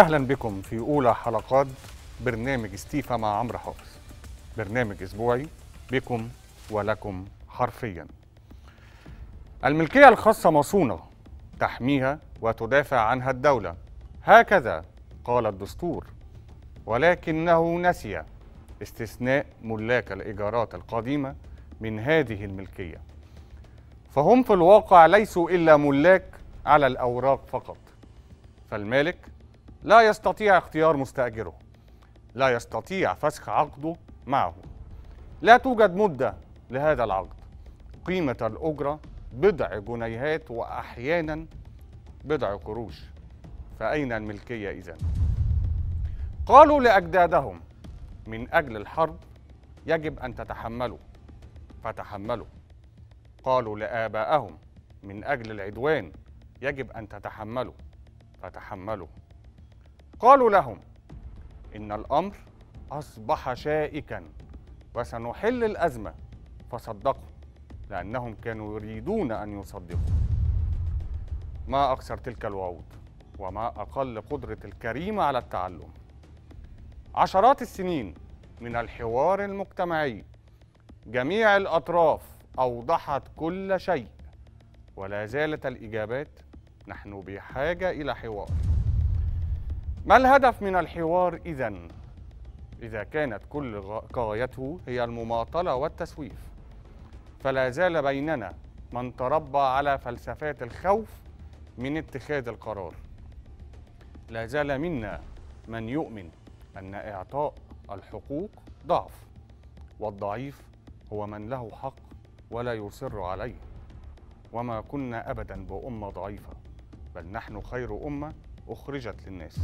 اهلا بكم في اولى حلقات برنامج ستيفا مع عمرو حافظ برنامج اسبوعي بكم ولكم حرفيا الملكيه الخاصه مصونه تحميها وتدافع عنها الدوله هكذا قال الدستور ولكنه نسي استثناء ملاك الايجارات القديمه من هذه الملكيه فهم في الواقع ليسوا الا ملاك على الاوراق فقط فالمالك لا يستطيع اختيار مستاجره لا يستطيع فسخ عقده معه لا توجد مده لهذا العقد قيمه الاجره بضع جنيهات واحيانا بضع قروش فاين الملكيه اذا قالوا لاجدادهم من اجل الحرب يجب ان تتحملوا فتحملوا قالوا لابائهم من اجل العدوان يجب ان تتحملوا فتحملوا قالوا لهم إن الأمر أصبح شائكا وسنحل الأزمة فصدقوا لأنهم كانوا يريدون أن يصدقوا ما أكثر تلك الوعود وما أقل قدرة الكريم على التعلم عشرات السنين من الحوار المجتمعي جميع الأطراف أوضحت كل شيء ولا زالت الإجابات نحن بحاجة إلى حوار ما الهدف من الحوار إذا؟ إذا كانت كل غايته هي المماطلة والتسويف فلا زال بيننا من تربى على فلسفات الخوف من اتخاذ القرار لا زال منا من يؤمن أن إعطاء الحقوق ضعف والضعيف هو من له حق ولا يصر عليه وما كنا أبدا بأمة ضعيفة بل نحن خير أمة أخرجت للناس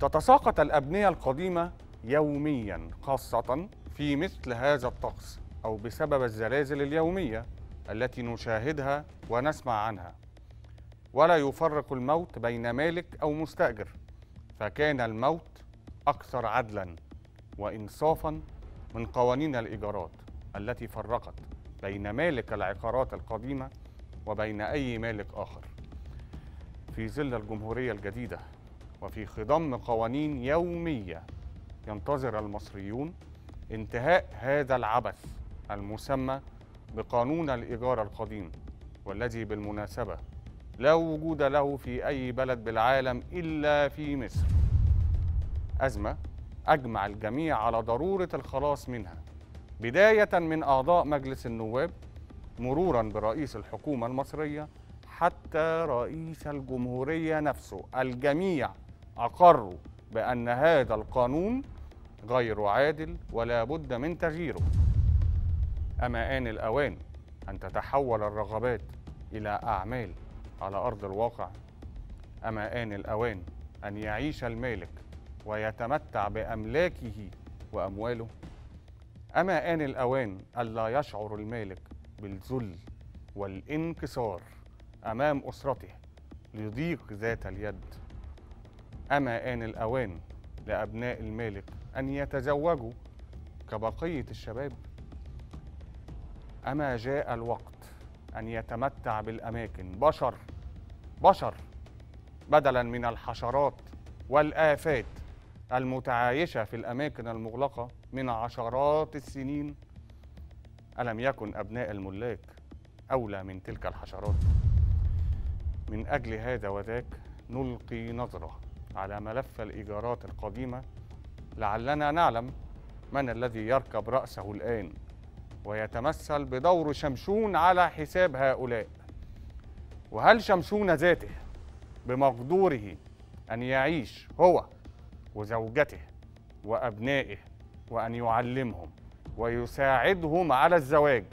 تتساقط الأبنية القديمة يوميا خاصة في مثل هذا الطقس أو بسبب الزلازل اليومية التي نشاهدها ونسمع عنها ولا يفرق الموت بين مالك أو مستأجر فكان الموت أكثر عدلا وإنصافا من قوانين الإيجارات التي فرقت بين مالك العقارات القديمة وبين أي مالك آخر في ظل الجمهورية الجديدة وفي خضم قوانين يومية ينتظر المصريون انتهاء هذا العبث المسمى بقانون الإيجار القديم والذي بالمناسبة لا وجود له في أي بلد بالعالم إلا في مصر أزمة أجمع الجميع على ضرورة الخلاص منها بداية من أعضاء مجلس النواب مرورا برئيس الحكومة المصرية حتى رئيس الجمهورية نفسه الجميع أقروا بأن هذا القانون غير عادل ولا بد من تغييره أما آن الأوان أن تتحول الرغبات إلى أعمال على أرض الواقع أما آن الأوان أن يعيش المالك ويتمتع بأملاكه وأمواله أما آن الأوان ألا يشعر المالك بالذل والانكسار أمام أسرته ليضيق ذات اليد أما آن الأوان لأبناء المالك أن يتزوجوا كبقية الشباب أما جاء الوقت أن يتمتع بالأماكن بشر بشر بدلا من الحشرات والآفات المتعايشة في الأماكن المغلقة من عشرات السنين ألم يكن أبناء الملاك أولى من تلك الحشرات من أجل هذا وذاك نلقي نظرة على ملف الإيجارات القديمة لعلنا نعلم من الذي يركب رأسه الآن ويتمثل بدور شمشون على حساب هؤلاء وهل شمشون ذاته بمقدوره أن يعيش هو وزوجته وأبنائه وأن يعلمهم ويساعدهم على الزواج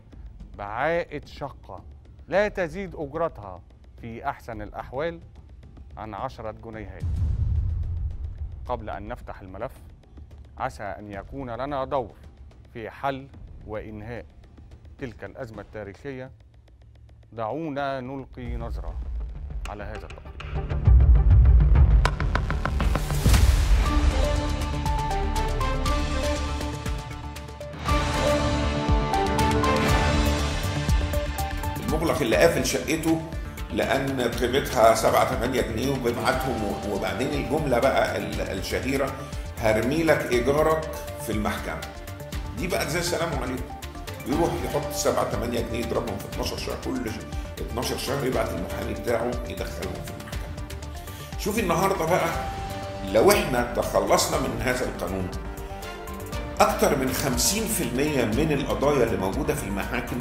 بعائد شقة لا تزيد أجرتها في أحسن الأحوال عن عشرة جنيهات قبل أن نفتح الملف عسى أن يكون لنا دور في حل وإنهاء تلك الأزمة التاريخية دعونا نلقي نظرة على هذا التقرير المغلق اللي قافل شقته لان قيمتها 7 8 جنيه وبيبعتهم وبعدين الجمله بقى الشهيره هرمي لك ايجارك في المحكمه دي بقى زي السلام عليكم يروح يحط 7 8 جنيه يضربهم في 12 شهر كل 12 شهر يبعت المحامي بتاعه يدخلهم في المحكمه شوف النهارده بقى لو احنا تخلصنا من هذا القانون اكتر من 50% من القضايا اللي موجوده في المحاكم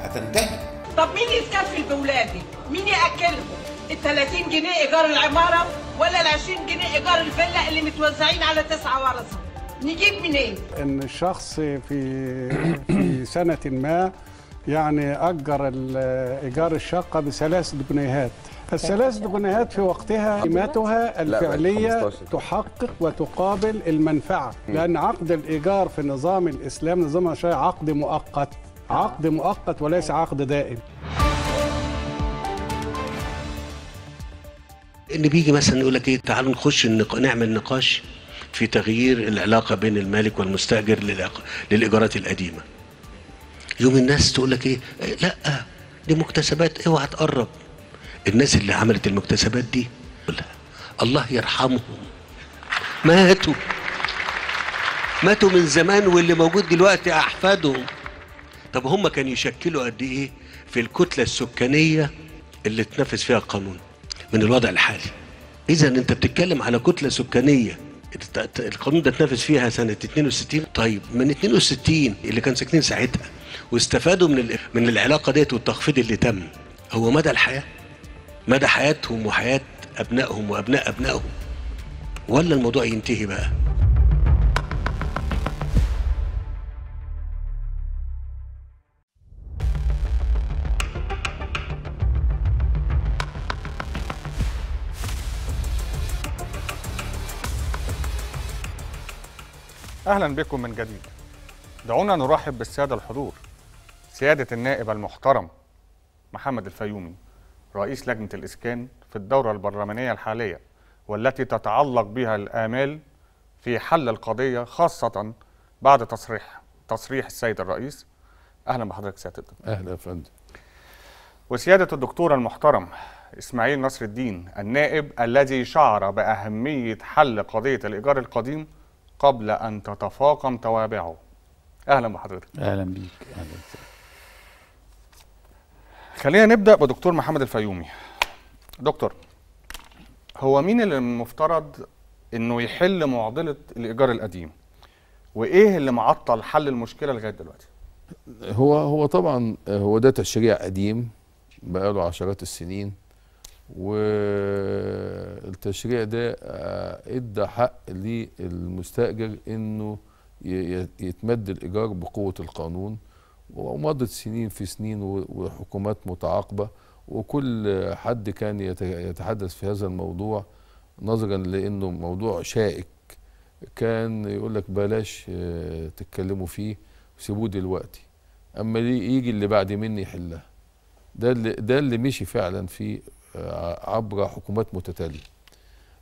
هتنتهي طب مين يتكفل بولادي؟ مين ياكلهم؟ ال 30 جنيه ايجار العماره ولا ال 20 جنيه ايجار الفيلا اللي متوزعين على تسعه ورثه؟ نجيب منين؟ ان الشخص في في سنه ما يعني اجر ايجار الشقه بثلاث جنيهات الثلاث جنيهات في وقتها قيمتها الفعليه تحقق وتقابل المنفعه لان عقد الايجار في نظام الاسلام نظام الشرعي عقد مؤقت عقد مؤقت وليس عقد دائم اللي بيجي مثلا يقول لك ايه تعالوا نخش نعمل نقاش في تغيير العلاقه بين المالك والمستاجر للايجارات القديمه. يوم الناس تقول لك ايه؟ لا دي مكتسبات اوعى إيه تقرب. الناس اللي عملت المكتسبات دي الله يرحمهم ماتوا ماتوا من زمان واللي موجود دلوقتي احفادهم طب هم كانوا يشكلوا قد ايه في الكتله السكانيه اللي تنفذ فيها القانون من الوضع الحالي اذا انت بتتكلم على كتله سكانيه القانون ده اتنفذ فيها سنه 62 طيب من 62 اللي كانوا ساكنين ساعتها واستفادوا من من العلاقه ديت والتخفيض اللي تم هو مدى الحياه مدى حياتهم وحياه ابنائهم وابناء ابنائهم ولا الموضوع ينتهي بقى أهلا بكم من جديد دعونا نرحب بالسادة الحضور سيادة النائب المحترم محمد الفيومي رئيس لجنة الإسكان في الدورة البرلمانية الحالية والتي تتعلق بها الآمال في حل القضية خاصة بعد تصريح تصريح السيد الرئيس أهلا بحضرتك سيادة الدكتور أهلا يا فندم وسيادة الدكتور المحترم إسماعيل نصر الدين النائب الذي شعر بأهمية حل قضية الإيجار القديم قبل أن تتفاقم توابعه أهلا بحضرتك أهلا بيك أهلا بيك. خلينا نبدأ بدكتور محمد الفيومي دكتور هو مين اللي المفترض انه يحل معضله الايجار القديم وايه اللي معطل حل المشكله لغايه دلوقتي هو هو طبعا هو ده تشريع قديم بقاله عشرات السنين والتشريع ده آه، ادى حق للمستاجر انه يتمد الايجار بقوه القانون ومضت سنين في سنين وحكومات متعاقبه وكل حد كان يتحدث في هذا الموضوع نظرا لانه موضوع شائك كان يقول لك بلاش آه، تتكلموا فيه سيبوه دلوقتي اما يجي اللي بعد مني يحلها ده اللي ده اللي مشي فعلا في آه، عبر حكومات متتاليه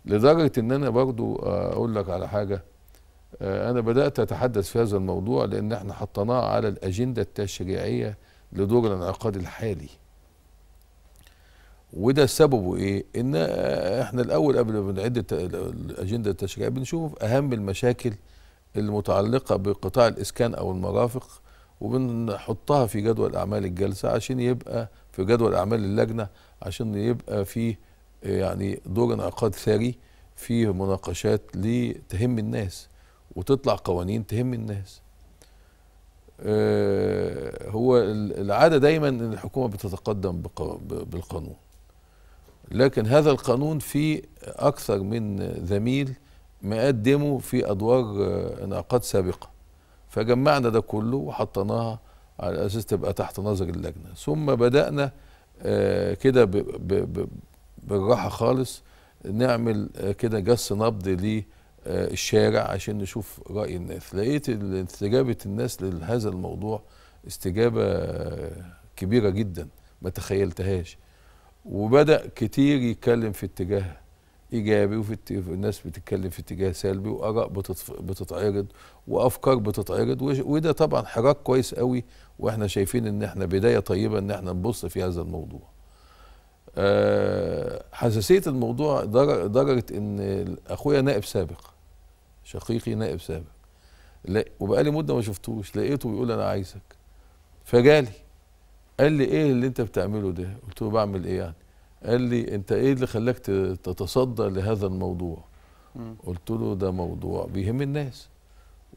لدرجه ان انا برضو آه، اقول لك على حاجه آه، انا بدات اتحدث في هذا الموضوع لان احنا حطيناه على الاجنده التشريعيه لدور الانعقاد الحالي وده سببه ايه ان احنا الاول قبل ما نعد الاجنده التشريعيه بنشوف اهم المشاكل المتعلقه بقطاع الاسكان او المرافق وبنحطها في جدول اعمال الجلسه عشان يبقى في جدول اعمال اللجنه عشان يبقى فيه يعني دور انعقاد ثري في مناقشات لتهم الناس وتطلع قوانين تهم الناس آه، هو العاده دايما ان الحكومه بتتقدم بالقانون لكن هذا القانون فيه اكثر من زميل مقدمه في ادوار آه، انعقاد سابقه فجمعنا ده كله وحطيناها على اساس تبقى تحت نظر اللجنه ثم بدانا آه، كده بالراحه خالص نعمل آه، كده جس نبض للشارع آه، عشان نشوف راي الناس لقيت استجابه الناس لهذا الموضوع استجابه كبيره جدا ما تخيلتهاش وبدا كتير يتكلم في اتجاه ايجابي وفي الناس بتتكلم في اتجاه سلبي واراء بتتعرض وافكار بتتعرض وده طبعا حراك كويس قوي واحنا شايفين ان احنا بدايه طيبه ان احنا نبص في هذا الموضوع آه، حساسيه الموضوع درجه ان اخويا نائب سابق شقيقي نائب سابق لا وبقالي مده ما شفتوش لقيته بيقول انا عايزك فجالي قال لي ايه اللي انت بتعمله ده قلت له بعمل ايه يعني قال لي انت ايه اللي خلاك تتصدى لهذا الموضوع قلت له ده موضوع بيهم الناس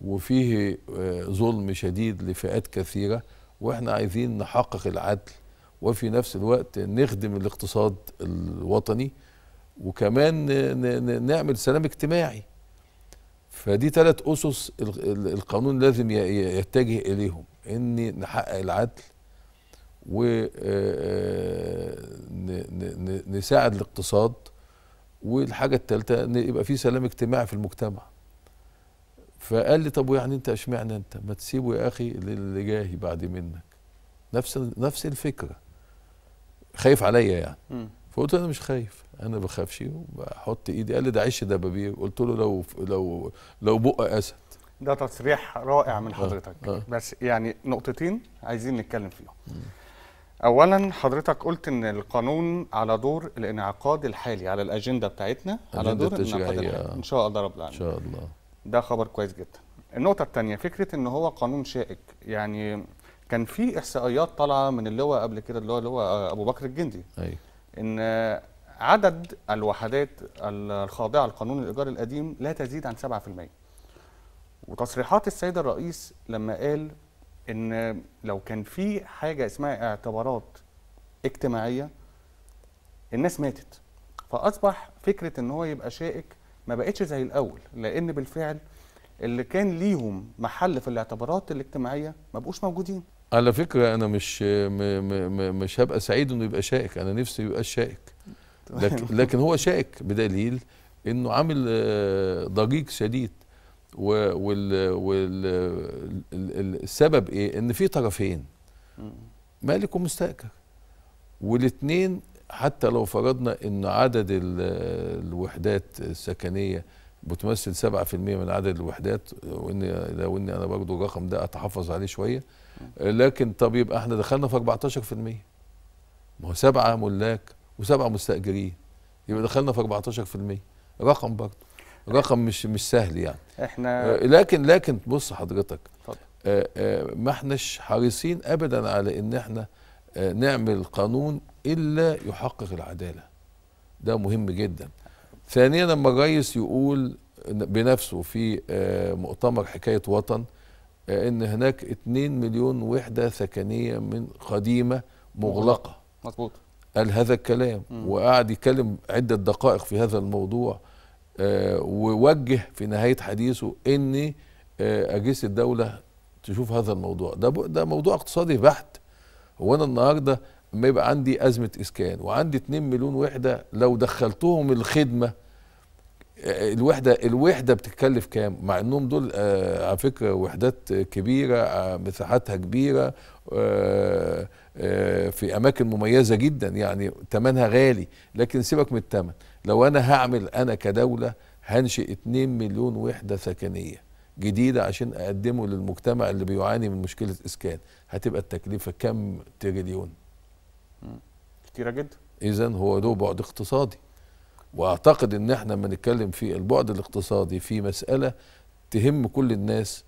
وفيه آه، ظلم شديد لفئات كثيرة وإحنا عايزين نحقق العدل وفي نفس الوقت نخدم الاقتصاد الوطني وكمان نعمل سلام اجتماعي فدي ثلاث أسس القانون لازم يتجه إليهم إن نحقق العدل ونساعد آه، آه، الاقتصاد والحاجة الثالثة إن يبقى في سلام اجتماعي في المجتمع فقال لي طب ويعني انت اشمعنى انت ما تسيبه يا اخي للي جاي بعد منك نفس نفس الفكره خايف عليا يعني فقلت له انا مش خايف انا بخافش وبحط ايدي قال لي ده عش دبابير قلت له لو لو لو بق اسد ده تصريح رائع من آه، حضرتك آه. آه. بس يعني نقطتين عايزين نتكلم فيهم اولا حضرتك قلت ان القانون على دور الانعقاد الحالي على الاجنده بتاعتنا على دور الانعقاد الحالي ان شاء الله رب العالمين ان شاء الله ده خبر كويس جدا النقطه الثانيه فكره ان هو قانون شائك يعني كان في احصائيات طالعه من اللواء قبل كده اللي هو اللواء ابو بكر الجندي ايوه ان عدد الوحدات الخاضعه لقانون الايجار القديم لا تزيد عن 7% وتصريحات السيد الرئيس لما قال ان لو كان في حاجه اسمها اعتبارات اجتماعيه الناس ماتت فاصبح فكره ان هو يبقى شائك ما بقتش زي الاول لان بالفعل اللي كان ليهم محل في الاعتبارات الاجتماعيه ما بقوش موجودين على فكره انا مش م م مش هبقى سعيد انه يبقى شائك انا نفسي يبقى شائك لكن, لكن هو شائك بدليل انه عامل آه، ضجيج شديد والسبب ايه ان في طرفين مالك ومستاجر والاثنين حتى لو فرضنا ان عدد الوحدات السكنيه بتمثل 7% من عدد الوحدات وان لو ان انا برضو الرقم ده اتحفظ عليه شويه لكن طب يبقى احنا دخلنا في 14% ما هو سبعه ملاك وسبعه مستاجرين يبقى دخلنا في 14% رقم برضو رقم مش مش سهل يعني احنا آه، لكن لكن بص حضرتك اتفضل آه، آه، ما احناش حريصين ابدا على ان احنا نعمل قانون الا يحقق العداله ده مهم جدا ثانيا لما الرئيس يقول بنفسه في آه، مؤتمر حكايه وطن آه، ان هناك 2 مليون وحده سكنيه من قديمه مغلقه مظبوط قال هذا الكلام مم. وقعد يتكلم عده دقائق في هذا الموضوع آه ووجه في نهايه حديثه ان آه اجهزه الدوله تشوف هذا الموضوع ده ده موضوع اقتصادي بحت هو انا النهارده ما يبقى عندي ازمه اسكان وعندي 2 مليون وحده لو دخلتهم الخدمه آه، الوحده الوحده بتتكلف كام مع انهم دول آه على فكره وحدات كبيره آه مساحاتها كبيره آه, آه، في اماكن مميزه جدا يعني ثمنها غالي لكن سيبك من الثمن لو انا هعمل انا كدوله هنشئ 2 مليون وحده سكنيه جديده عشان اقدمه للمجتمع اللي بيعاني من مشكله اسكان هتبقى التكلفه كم تريليون كتيره جدا اذا هو له بعد اقتصادي واعتقد ان احنا لما نتكلم في البعد الاقتصادي في مساله تهم كل الناس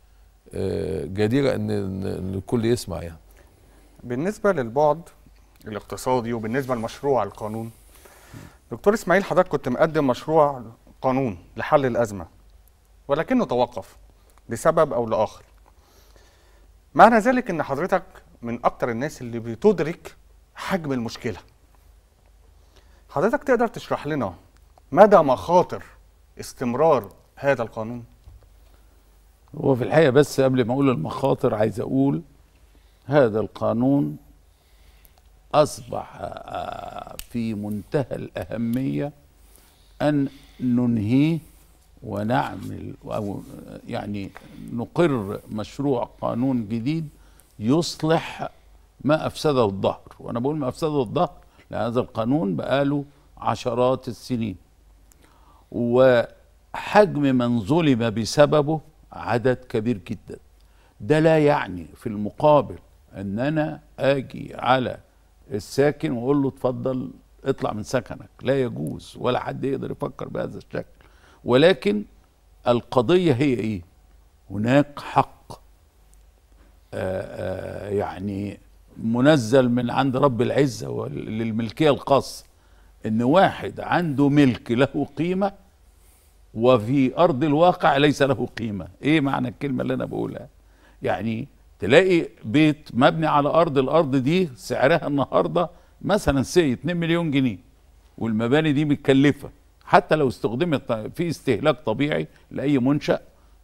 آه، جديره ان الكل يسمع يعني بالنسبه للبعد الاقتصادي وبالنسبه لمشروع القانون دكتور اسماعيل حضرتك كنت مقدم مشروع قانون لحل الازمه ولكنه توقف لسبب او لاخر معنى ذلك ان حضرتك من اكتر الناس اللي بتدرك حجم المشكله حضرتك تقدر تشرح لنا مدى مخاطر استمرار هذا القانون هو في الحقيقه بس قبل ما اقول المخاطر عايز اقول هذا القانون اصبح آه، في منتهى الاهميه ان ننهيه ونعمل او يعني نقر مشروع قانون جديد يصلح ما أفسده الظهر وأنا بقول ما أفسده الظهر لهذا القانون بقاله عشرات السنين وحجم من ظلم بسببه عدد كبير جدا ده لا يعني في المقابل ان انا اجي على الساكن واقول له اتفضل اطلع من سكنك لا يجوز ولا حد يقدر يفكر بهذا الشكل ولكن القضيه هي ايه هناك حق آآ آه، آآ آه، يعني منزل من عند رب العزة للملكية الخاصة ان واحد عنده ملك له قيمة وفي ارض الواقع ليس له قيمة ايه معنى الكلمة اللي انا بقولها يعني تلاقي بيت مبني على ارض الارض دي سعرها النهاردة مثلا سي 2 مليون جنيه والمباني دي متكلفة حتى لو استخدمت في استهلاك طبيعي لاي منشأ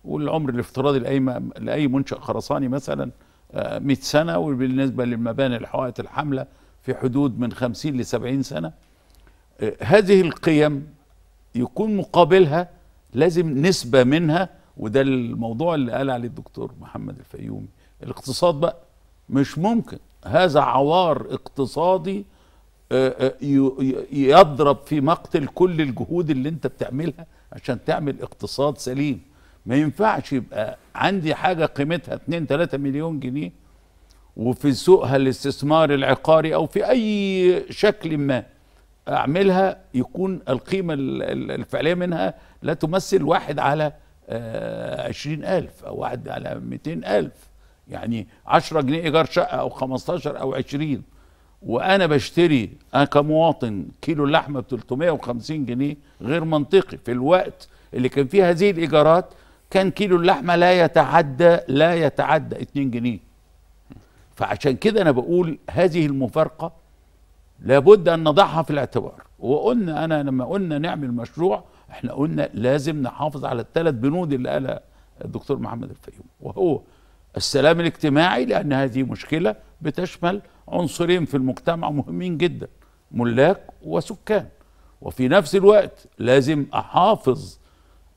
والعمر الافتراضي لاي لاي منشأ خرساني مثلا 100 سنة وبالنسبة للمباني الحوائط الحملة في حدود من 50 ل 70 سنة آه، هذه القيم يكون مقابلها لازم نسبة منها وده الموضوع اللي قال عليه الدكتور محمد الفيومي الاقتصاد بقى مش ممكن هذا عوار اقتصادي آه، آه، يضرب في مقتل كل الجهود اللي انت بتعملها عشان تعمل اقتصاد سليم ما ينفعش يبقى عندي حاجه قيمتها 2 3 مليون جنيه وفي سوقها الاستثمار العقاري او في اي شكل ما اعملها يكون القيمه الفعليه منها لا تمثل واحد على آه، عشرين ألف أو واحد على ميتين ألف يعني عشرة جنيه إيجار شقة أو خمستاشر أو عشرين وأنا بشتري أنا كمواطن كيلو اللحمة ب 350 جنيه غير منطقي في الوقت اللي كان فيه هذه الإيجارات كان كيلو اللحمة لا يتعدى لا يتعدى 2 جنيه فعشان كده أنا بقول هذه المفارقة لابد أن نضعها في الاعتبار وقلنا أنا لما قلنا نعمل مشروع احنا قلنا لازم نحافظ على الثلاث بنود اللي قالها الدكتور محمد الفيوم وهو السلام الاجتماعي لأن هذه مشكلة بتشمل عنصرين في المجتمع مهمين جدا ملاك وسكان وفي نفس الوقت لازم أحافظ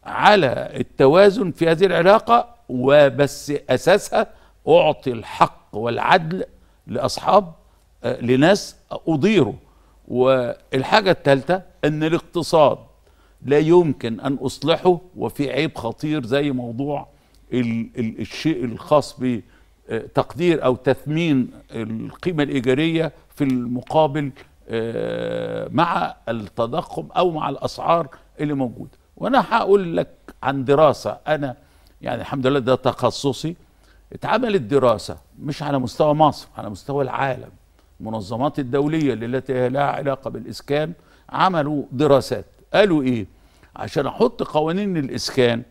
على التوازن في هذه العلاقة وبس أساسها أعطي الحق والعدل لأصحاب آه، لناس أضيره والحاجة الثالثة أن الاقتصاد لا يمكن أن أصلحه وفي عيب خطير زي موضوع الشيء الخاص بتقدير آه، أو تثمين القيمة الإيجارية في المقابل آه، مع التضخم أو مع الأسعار اللي موجوده وانا هقول لك عن دراسه انا يعني الحمد لله ده تخصصي اتعملت دراسه مش على مستوى مصر على مستوى العالم المنظمات الدوليه التي لها علاقه بالاسكان عملوا دراسات قالوا ايه عشان احط قوانين الاسكان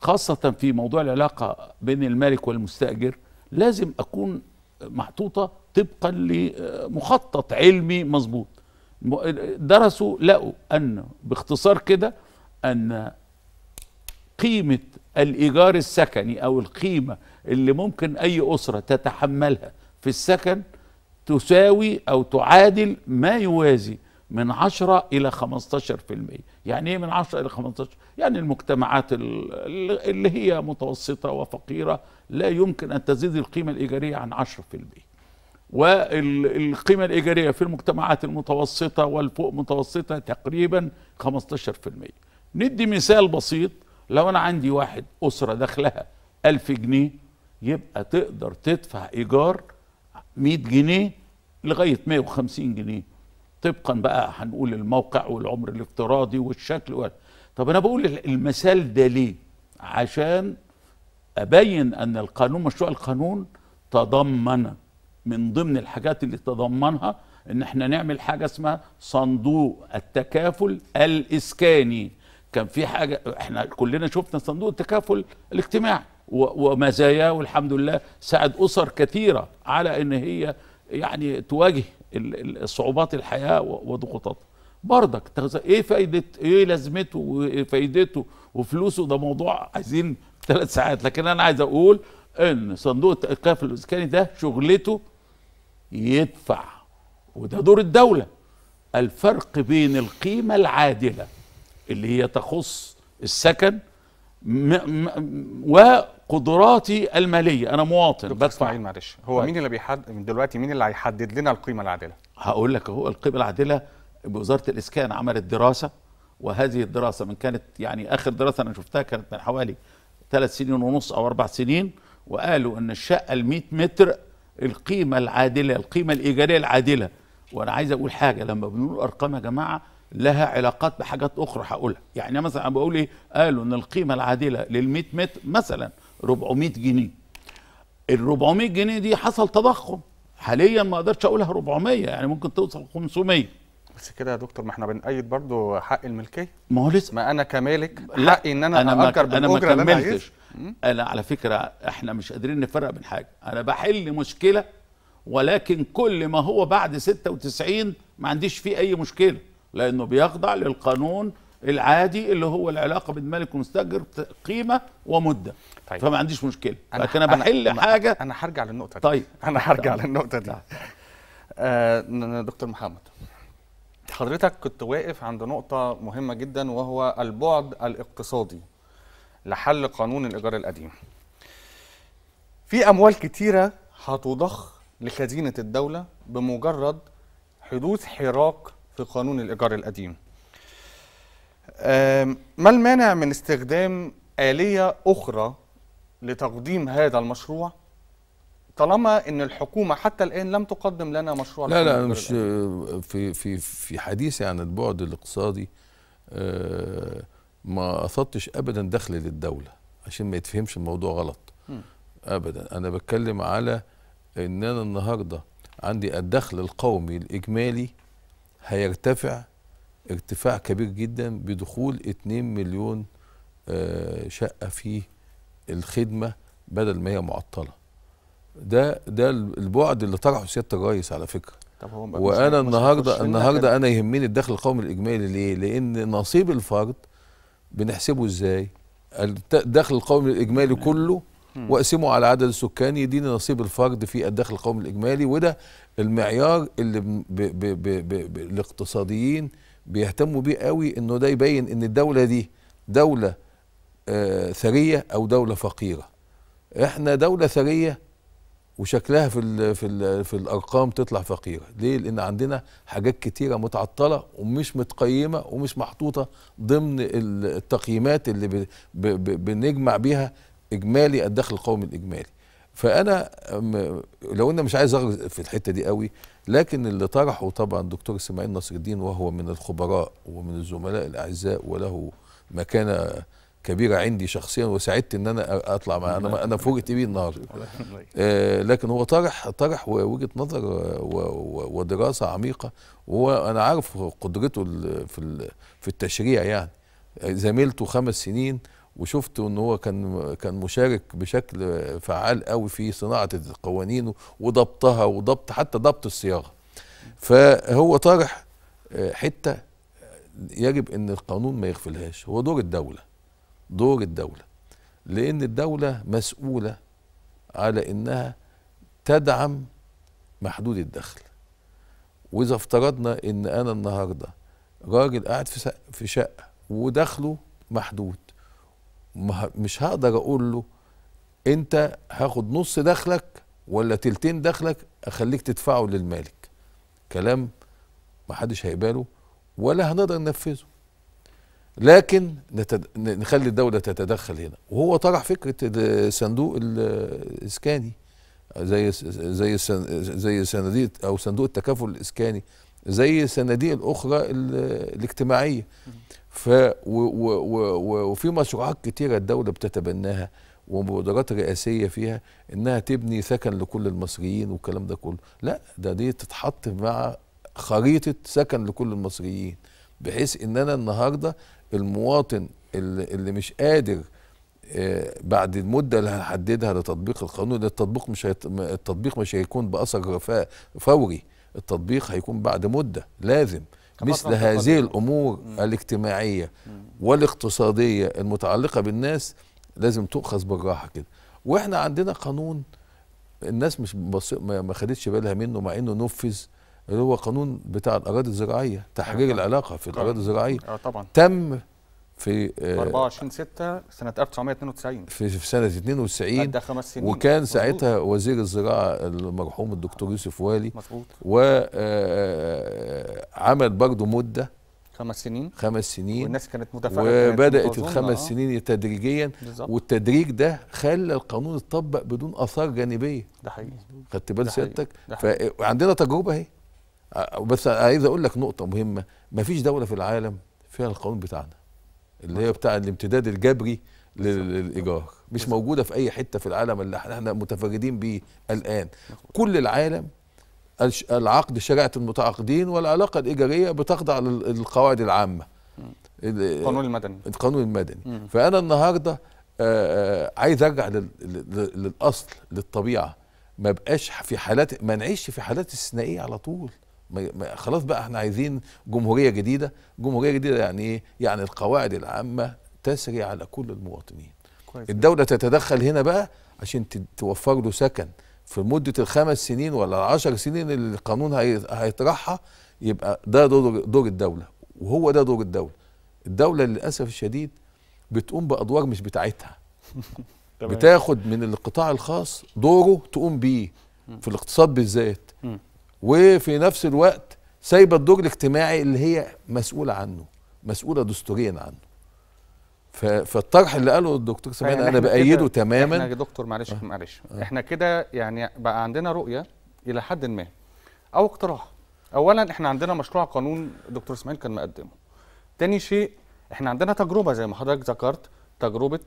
خاصه في موضوع العلاقه بين المالك والمستاجر لازم اكون محطوطه طبقا لمخطط علمي مظبوط درسوا لقوا ان باختصار كده أن قيمة الإيجار السكني أو القيمة اللي ممكن أي أسرة تتحملها في السكن تساوي أو تعادل ما يوازي من 10 إلى 15% يعني إيه من 10 إلى 15 يعني المجتمعات اللي هي متوسطة وفقيرة لا يمكن أن تزيد القيمة الإيجارية عن 10% والقيمة الإيجارية في المجتمعات المتوسطة والفوق متوسطة تقريبا 15% ندي مثال بسيط لو انا عندي واحد اسره دخلها ألف جنيه يبقى تقدر تدفع ايجار 100 جنيه لغايه 150 جنيه طبقا بقى هنقول الموقع والعمر الافتراضي والشكل وال... طب انا بقول المثال ده ليه عشان ابين ان القانون مشروع القانون تضمن من ضمن الحاجات اللي تضمنها ان احنا نعمل حاجه اسمها صندوق التكافل الاسكاني كان في حاجه احنا كلنا شفنا صندوق التكافل الاجتماعي ومزاياه والحمد لله ساعد اسر كثيره على ان هي يعني تواجه صعوبات الحياه وضغوطاتها برضك ايه فايده ايه لازمته وفايدته إيه وفلوسه ده موضوع عايزين ثلاث ساعات لكن انا عايز اقول ان صندوق التكافل الاسكاني ده شغلته يدفع وده دور الدوله الفرق بين القيمه العادله اللي هي تخص السكن وقدراتي الماليه انا مواطن بدفع معلش هو طيب. مين اللي بيحدد من دلوقتي مين اللي هيحدد لنا القيمه العادله هقول لك اهو القيمه العادله بوزاره الاسكان عملت دراسه وهذه الدراسه من كانت يعني اخر دراسه انا شفتها كانت من حوالي ثلاث سنين ونص او اربع سنين وقالوا ان الشقه ال 100 متر القيمه العادله القيمه الايجاريه العادله وانا عايز اقول حاجه لما بنقول ارقام يا جماعه لها علاقات بحاجات اخرى هقولها يعني مثلا انا بقول ايه قالوا ان القيمه العادله لل100 متر مثلا 400 جنيه ال 400 جنيه دي حصل تضخم حاليا ما اقدرش اقولها 400 يعني ممكن توصل 500 بس كده يا دكتور ما احنا بنأيد برضو حق الملكيه ما هو لسه ما انا كمالك لا حقي ان انا, أنا اجر بالاجره اللي انا عايزها انا على فكره احنا مش قادرين نفرق بين حاجه انا بحل مشكله ولكن كل ما هو بعد 96 ما عنديش فيه اي مشكله لأنه بيخضع للقانون العادي اللي هو العلاقه بين مالك ومستاجر قيمه ومده طيب. فما عنديش مشكله لكن انا بحل أنا حاجه انا هرجع للنقطه دي طيب انا هرجع طيب. للنقطه دي طيب. آه دكتور محمد حضرتك كنت واقف عند نقطه مهمه جدا وهو البعد الاقتصادي لحل قانون الايجار القديم في اموال كتيره هتضخ لخزينه الدوله بمجرد حدوث حراك في قانون الإيجار القديم ما المانع من استخدام آلية أخرى لتقديم هذا المشروع طالما ان الحكومه حتى الان لم تقدم لنا مشروع لا لا مش في في في حديثي عن البعد الاقتصادي آه، ما قصدتش ابدا دخل للدوله عشان ما يتفهمش الموضوع غلط ابدا انا بتكلم على ان انا النهارده عندي الدخل القومي الاجمالي هيرتفع ارتفاع كبير جدا بدخول 2 مليون آه، شقه في الخدمه بدل ما هي معطله ده ده البعد اللي طرحه سياده الرئيس على فكره طب هو وانا النهارده النهارده يعني؟ انا يهمني الدخل القومي الاجمالي ليه لان نصيب الفرد بنحسبه ازاي الدخل القومي الاجمالي كله واقسمه على عدد السكان يديني نصيب الفرد في الدخل القومي الاجمالي وده المعيار اللي ب ب ب ب الاقتصاديين بيهتموا بيه قوي انه ده يبين ان الدوله دي دوله آه، ثريه او دوله فقيره احنا دوله ثريه وشكلها في الـ في الـ في الارقام تطلع فقيره ليه لان عندنا حاجات كتيره متعطله ومش متقيمه ومش محطوطه ضمن التقييمات اللي بنجمع بيها اجمالي الدخل القومي الاجمالي فانا لو انا مش عايز اغرق في الحته دي قوي لكن اللي طرحه طبعا دكتور اسماعيل نصر الدين وهو من الخبراء ومن الزملاء الاعزاء وله مكانه كبيره عندي شخصيا وسعدت ان انا اطلع معاه انا انا فوجئت بيه النهارده آه، لكن هو طرح طرح وجهه نظر آه، ودراسه عميقه وانا عارف قدرته في في التشريع يعني آه، زميلته خمس سنين وشفت ان هو كان كان مشارك بشكل فعال قوي في صناعه القوانين وضبطها وضبط حتى ضبط الصياغه فهو طرح آه، حته يجب ان القانون ما يغفلهاش هو دور الدوله دور الدوله لان الدوله مسؤوله على انها تدعم محدود الدخل واذا افترضنا ان انا النهارده راجل قاعد في في شقه ودخله محدود مش هقدر اقول له انت هاخد نص دخلك ولا تلتين دخلك اخليك تدفعه للمالك كلام ما حدش هيقبله ولا هنقدر ننفذه لكن نتد... نخلي الدولة تتدخل هنا وهو طرح فكرة الصندوق الإسكاني زي زي زي صناديق أو صندوق التكافل الإسكاني زي الصناديق الأخرى الاجتماعية ف وفي مشروعات كتيره الدوله بتتبناها ومبادرات رئاسيه فيها انها تبني سكن لكل المصريين والكلام ده كله لا ده دي تتحط مع خريطه سكن لكل المصريين بحيث ان انا النهارده المواطن اللي, اللي مش قادر آه، بعد المدة اللي هنحددها لتطبيق القانون ده التطبيق مش هيت... التطبيق مش هيكون بأثر فوري التطبيق هيكون بعد مدة لازم مثل هذه يعني. الامور مم. الاجتماعيه مم. والاقتصاديه المتعلقه بالناس لازم تؤخذ بالراحه كده واحنا عندنا قانون الناس مش بص... ما خدتش بالها منه مع انه نفذ اللي هو قانون بتاع الاراضي الزراعيه تحرير أيوة العلاقه في الاراضي الزراعيه أيوة طبعا تم في 24 آه، 6 سنه 1992 في, سنه 92 ده خمس سنين وكان مزبوط. ساعتها وزير الزراعه المرحوم الدكتور يوسف والي مظبوط وعمل آه، آه، برضه مده خمس سنين خمس سنين والناس كانت متفائله وبدات الخمس سنين تدريجيا والتدريج ده خلى القانون يتطبق بدون اثار جانبيه ده حقيقي خدت بال سيادتك فعندنا تجربه اهي بس عايز اقول لك نقطه مهمه مفيش دوله في العالم فيها القانون بتاعنا اللي هي بتاع الامتداد الجبري للايجار مش موجوده في اي حته في العالم اللي احنا متفردين بيه الان كل العالم العقد شريعه المتعاقدين والعلاقه الايجاريه بتخضع للقواعد العامه القانون المدني القانون المدني مم. فانا النهارده آه، آه، عايز ارجع للاصل للطبيعه ما بقاش في حالات ما نعيش في حالات استثنائيه على طول خلاص بقى احنا عايزين جمهوريه جديده جمهوريه جديده يعني ايه يعني القواعد العامه تسري على كل المواطنين كويس الدوله تتدخل هنا بقى عشان توفر له سكن في مده الخمس سنين ولا العشر سنين اللي القانون هيطرحها يبقى ده دور, دور الدوله وهو ده دور الدوله الدوله للاسف الشديد بتقوم بادوار مش بتاعتها بتاخد من القطاع الخاص دوره تقوم بيه في الاقتصاد بالذات وفي نفس الوقت سايبه الدور الاجتماعي اللي هي مسؤوله عنه مسؤوله دستوريا عنه فالطرح اللي قاله الدكتور سمير يعني انا بايده تماما احنا يا دكتور معلش أه. معلش آه. احنا كده يعني بقى عندنا رؤيه الى حد ما او اقتراح اولا احنا عندنا مشروع قانون دكتور اسماعيل كان مقدمه تاني شيء احنا عندنا تجربه زي ما حضرتك ذكرت تجربه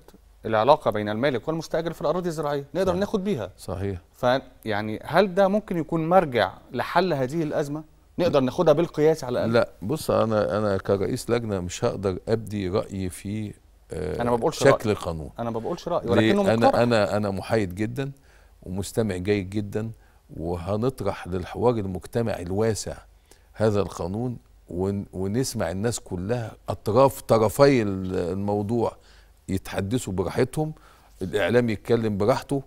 العلاقه بين المالك والمستاجر في الاراضي الزراعيه نقدر صحيح. ناخد بيها صحيح فيعني هل ده ممكن يكون مرجع لحل هذه الازمه نقدر ناخدها بالقياس على الاقل لا بص انا انا كرئيس لجنه مش هقدر ابدي رايي في آه انا ما بقولش شكل رأي. القانون انا ما بقولش راي ولكنه مقرر. انا انا انا محايد جدا ومستمع جيد جدا وهنطرح للحوار المجتمعي الواسع هذا القانون ونسمع الناس كلها اطراف طرفي الموضوع يتحدثوا براحتهم الاعلام يتكلم براحته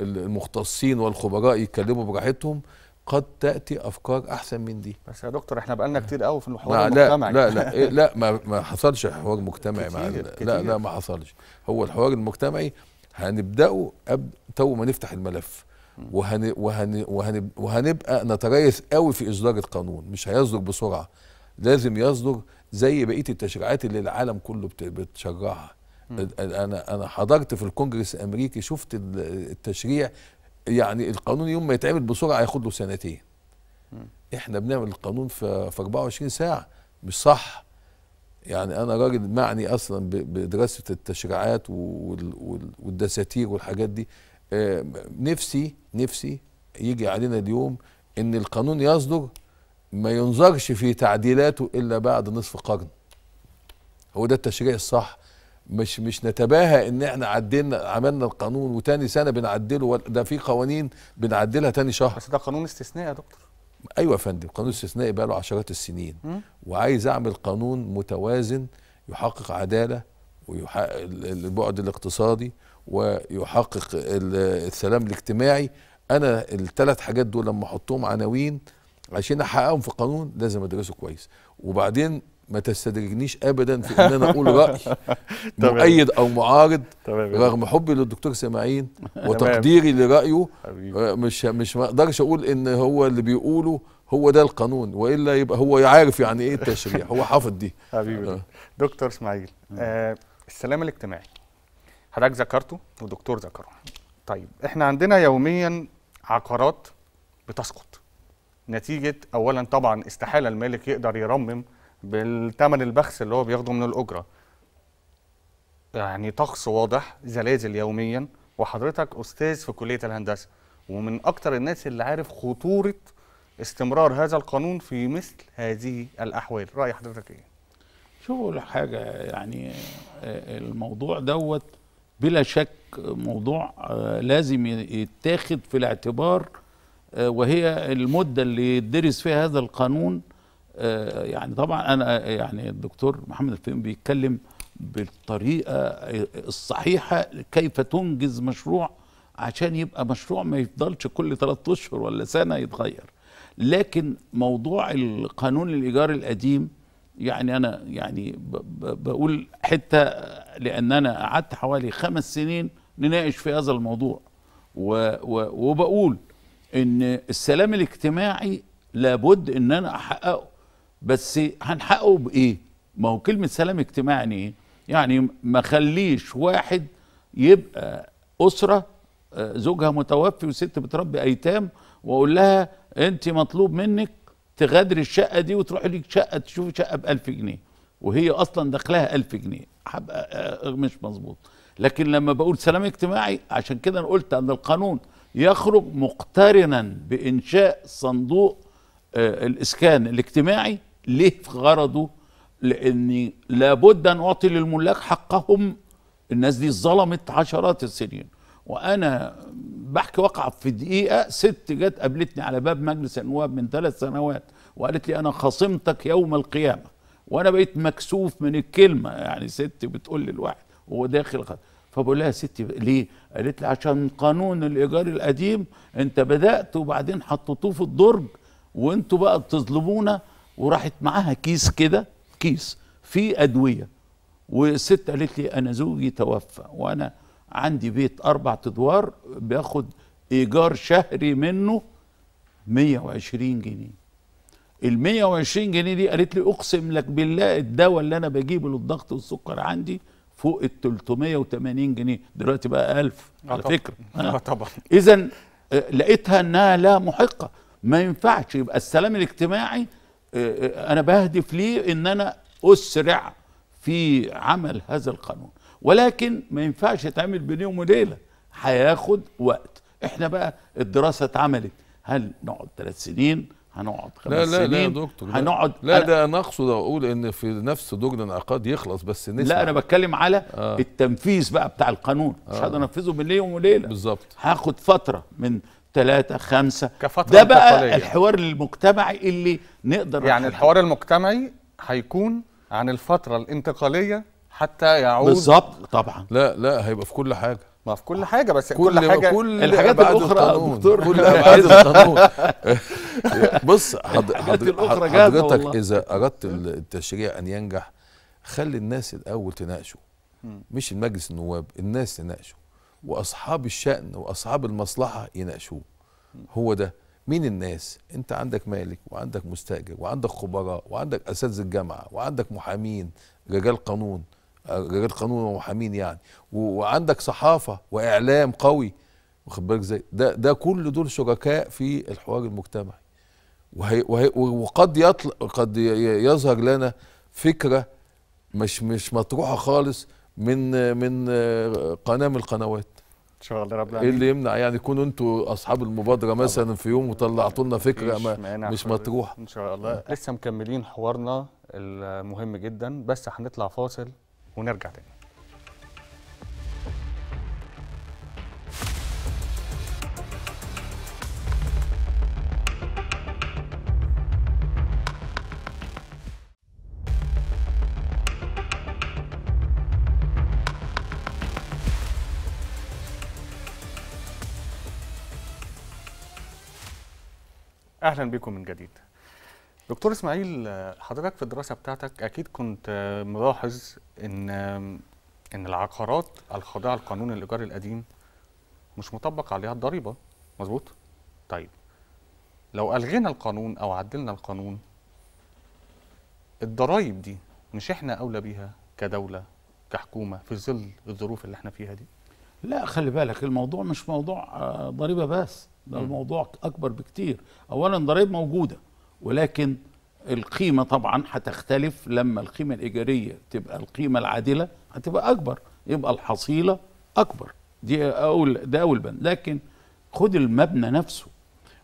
المختصين والخبراء يتكلموا براحتهم قد تاتي افكار احسن من دي بس يا دكتور احنا بقالنا كتير قوي في الحوار المجتمعي لا لا لا, إيه، لا ما, ما حصلش حوار مجتمعي مع كتير لا لا ما حصلش هو الحوار المجتمعي هنبداه قبل تو ما نفتح الملف وهن وهن وهن وهنبقى نتريث قوي في اصدار القانون مش هيصدر بسرعه لازم يصدر زي بقيه التشريعات اللي العالم كله بتشرعها انا انا حضرت في الكونجرس الامريكي شفت التشريع يعني القانون يوم ما يتعمل بسرعه هياخد له سنتين احنا بنعمل القانون في 24 ساعه مش صح يعني انا راجل معني اصلا بدراسه التشريعات والدساتير والحاجات دي آه، نفسي نفسي يجي علينا اليوم ان القانون يصدر ما ينظرش في تعديلاته الا بعد نصف قرن هو ده التشريع الصح مش مش نتباهى ان احنا عدلنا عملنا القانون وتاني سنه بنعدله ده في قوانين بنعدلها تاني شهر بس ده قانون استثنائي يا دكتور ايوه يا فندم قانون استثنائي بقى له عشرات السنين وعايز اعمل قانون متوازن يحقق عداله ويحقق البعد الاقتصادي ويحقق السلام الاجتماعي انا الثلاث حاجات دول لما احطهم عناوين عشان احققهم في القانون لازم ادرسه كويس وبعدين ما تستدرجنيش ابدا في ان انا اقول راي مؤيد او معارض رغم حبي للدكتور سماعين وتقديري لرايه آه، مش مش ما اقدرش اقول ان هو اللي بيقوله هو ده القانون والا يبقى هو عارف يعني ايه التشريع هو حافظ دي حبيبي آه. دكتور اسماعيل آه السلام الاجتماعي حضرتك ذكرته ودكتور ذكره طيب احنا عندنا يوميا عقارات بتسقط نتيجه اولا طبعا استحاله المالك يقدر يرمم بالثمن البخس اللي هو بياخده من الاجره يعني طقس واضح زلازل يوميا وحضرتك استاذ في كليه الهندسه ومن اكتر الناس اللي عارف خطوره استمرار هذا القانون في مثل هذه الاحوال راي حضرتك ايه شوفوا حاجه يعني آه، الموضوع دوت بلا شك موضوع آه، لازم يتاخد في الاعتبار آه، وهي المده اللي يدرس فيها هذا القانون آه، يعني طبعا انا يعني الدكتور محمد الفهيم بيتكلم بالطريقه آه، الصحيحه كيف تنجز مشروع عشان يبقى مشروع ما يفضلش كل ثلاثة اشهر ولا سنه يتغير لكن موضوع القانون الايجار القديم يعني انا يعني بقول حته لان انا قعدت حوالي خمس سنين نناقش في هذا الموضوع وبقول ان السلام الاجتماعي لابد ان انا احققه بس هنحققه بايه ما هو كلمه سلام اجتماعي يعني ايه يعني ما خليش واحد يبقى اسره آه، زوجها متوفي وست بتربي ايتام واقول لها انت مطلوب منك تغادري الشقه دي وتروحي لك شقه تشوفي شقه بألف 1000 جنيه وهي اصلا دخلها 1000 جنيه حبقى آه، مش مظبوط لكن لما بقول سلام اجتماعي عشان كده انا قلت ان القانون يخرج مقترنا بإنشاء صندوق آه، الإسكان الاجتماعي ليه في غرضه لأني لابد أن أعطي للملاك حقهم الناس دي ظلمت عشرات السنين وأنا بحكي وقع في دقيقة ست جت قابلتني على باب مجلس النواب من ثلاث سنوات وقالت لي أنا خصمتك يوم القيامة وأنا بقيت مكسوف من الكلمة يعني ست بتقول للواحد وهو داخل خطأ. فبقول لها يا ستي ليه؟ قالت لي عشان قانون الايجار القديم انت بدات وبعدين حطيتوه في الدرج وانتوا بقى بتظلمونا وراحت معاها كيس كده كيس فيه ادويه والست قالت لي انا زوجي توفى وانا عندي بيت اربع ادوار باخد ايجار شهري منه 120 جنيه ال 120 جنيه دي قالت لي اقسم لك بالله الدواء اللي انا بجيبه للضغط والسكر عندي فوق ال 380 جنيه دلوقتي بقى 1000 آه على فكره اه طبعا اذا آه، لقيتها انها لا محقه ما ينفعش يبقى السلام الاجتماعي آه، انا بهدف ليه ان انا اسرع في عمل هذا القانون ولكن ما ينفعش يتعمل بين يوم وليله هياخد وقت احنا بقى الدراسه اتعملت هل نقعد ثلاث سنين هنقعد خمس لا لا سنين لا يا دكتور هنقعد لا أنا ده انا اقصد اقول ان في نفس دجن الانعقاد يخلص بس نسمع لا انا بتكلم على آه. التنفيذ بقى بتاع القانون آه. مش هقدر انفذه من يوم وليله بالظبط هاخد فتره من ثلاثة خمسة كفترة ده بقى انتقالية. الحوار المجتمعي اللي نقدر يعني نحن. الحوار المجتمعي هيكون عن الفترة الانتقالية حتى يعود بالظبط طبعا لا لا هيبقى في كل حاجة ما في كل حاجه بس كل, كل حاجه كل الحاجات الاخرى دكتور كل ابعاد بص حضرتك, حضرتك, حضرتك اذا اردت التشريع ان ينجح خلي الناس الاول تناقشه مش المجلس النواب الناس تناقشه واصحاب الشان واصحاب المصلحه يناقشوه هو ده مين الناس انت عندك مالك وعندك مستاجر وعندك خبراء وعندك اساتذه الجامعه وعندك محامين رجال قانون غير قانون ومحامين يعني وعندك صحافه واعلام قوي واخد بالك ازاي ده ده كل دول شركاء في الحوار المجتمعي وهي وهي وقد يطل قد يظهر لنا فكره مش مش مطروحه خالص من من قناه من القنوات ان شاء الله رب العالمين ايه اللي يمنع يعني يكونوا انتوا اصحاب المبادره مثلا في يوم وطلعتوا لنا فكره ما مش مطروحه ان شاء الله لسه مكملين حوارنا المهم جدا بس هنطلع فاصل ونرجع تاني اهلا بكم من جديد دكتور اسماعيل حضرتك في الدراسه بتاعتك اكيد كنت ملاحظ ان ان العقارات الخاضعه لقانون الايجار القديم مش مطبق عليها الضريبه مظبوط طيب لو الغينا القانون او عدلنا القانون الضرايب دي مش احنا اولى بيها كدوله كحكومه في ظل الظروف اللي احنا فيها دي لا خلي بالك الموضوع مش موضوع آه، ضريبه بس ده الموضوع اكبر بكتير اولا ضرائب موجوده ولكن القيمة طبعا هتختلف لما القيمة الإيجارية تبقى القيمة العادلة هتبقى أكبر يبقى الحصيلة أكبر دي أول ده أول بند لكن خد المبنى نفسه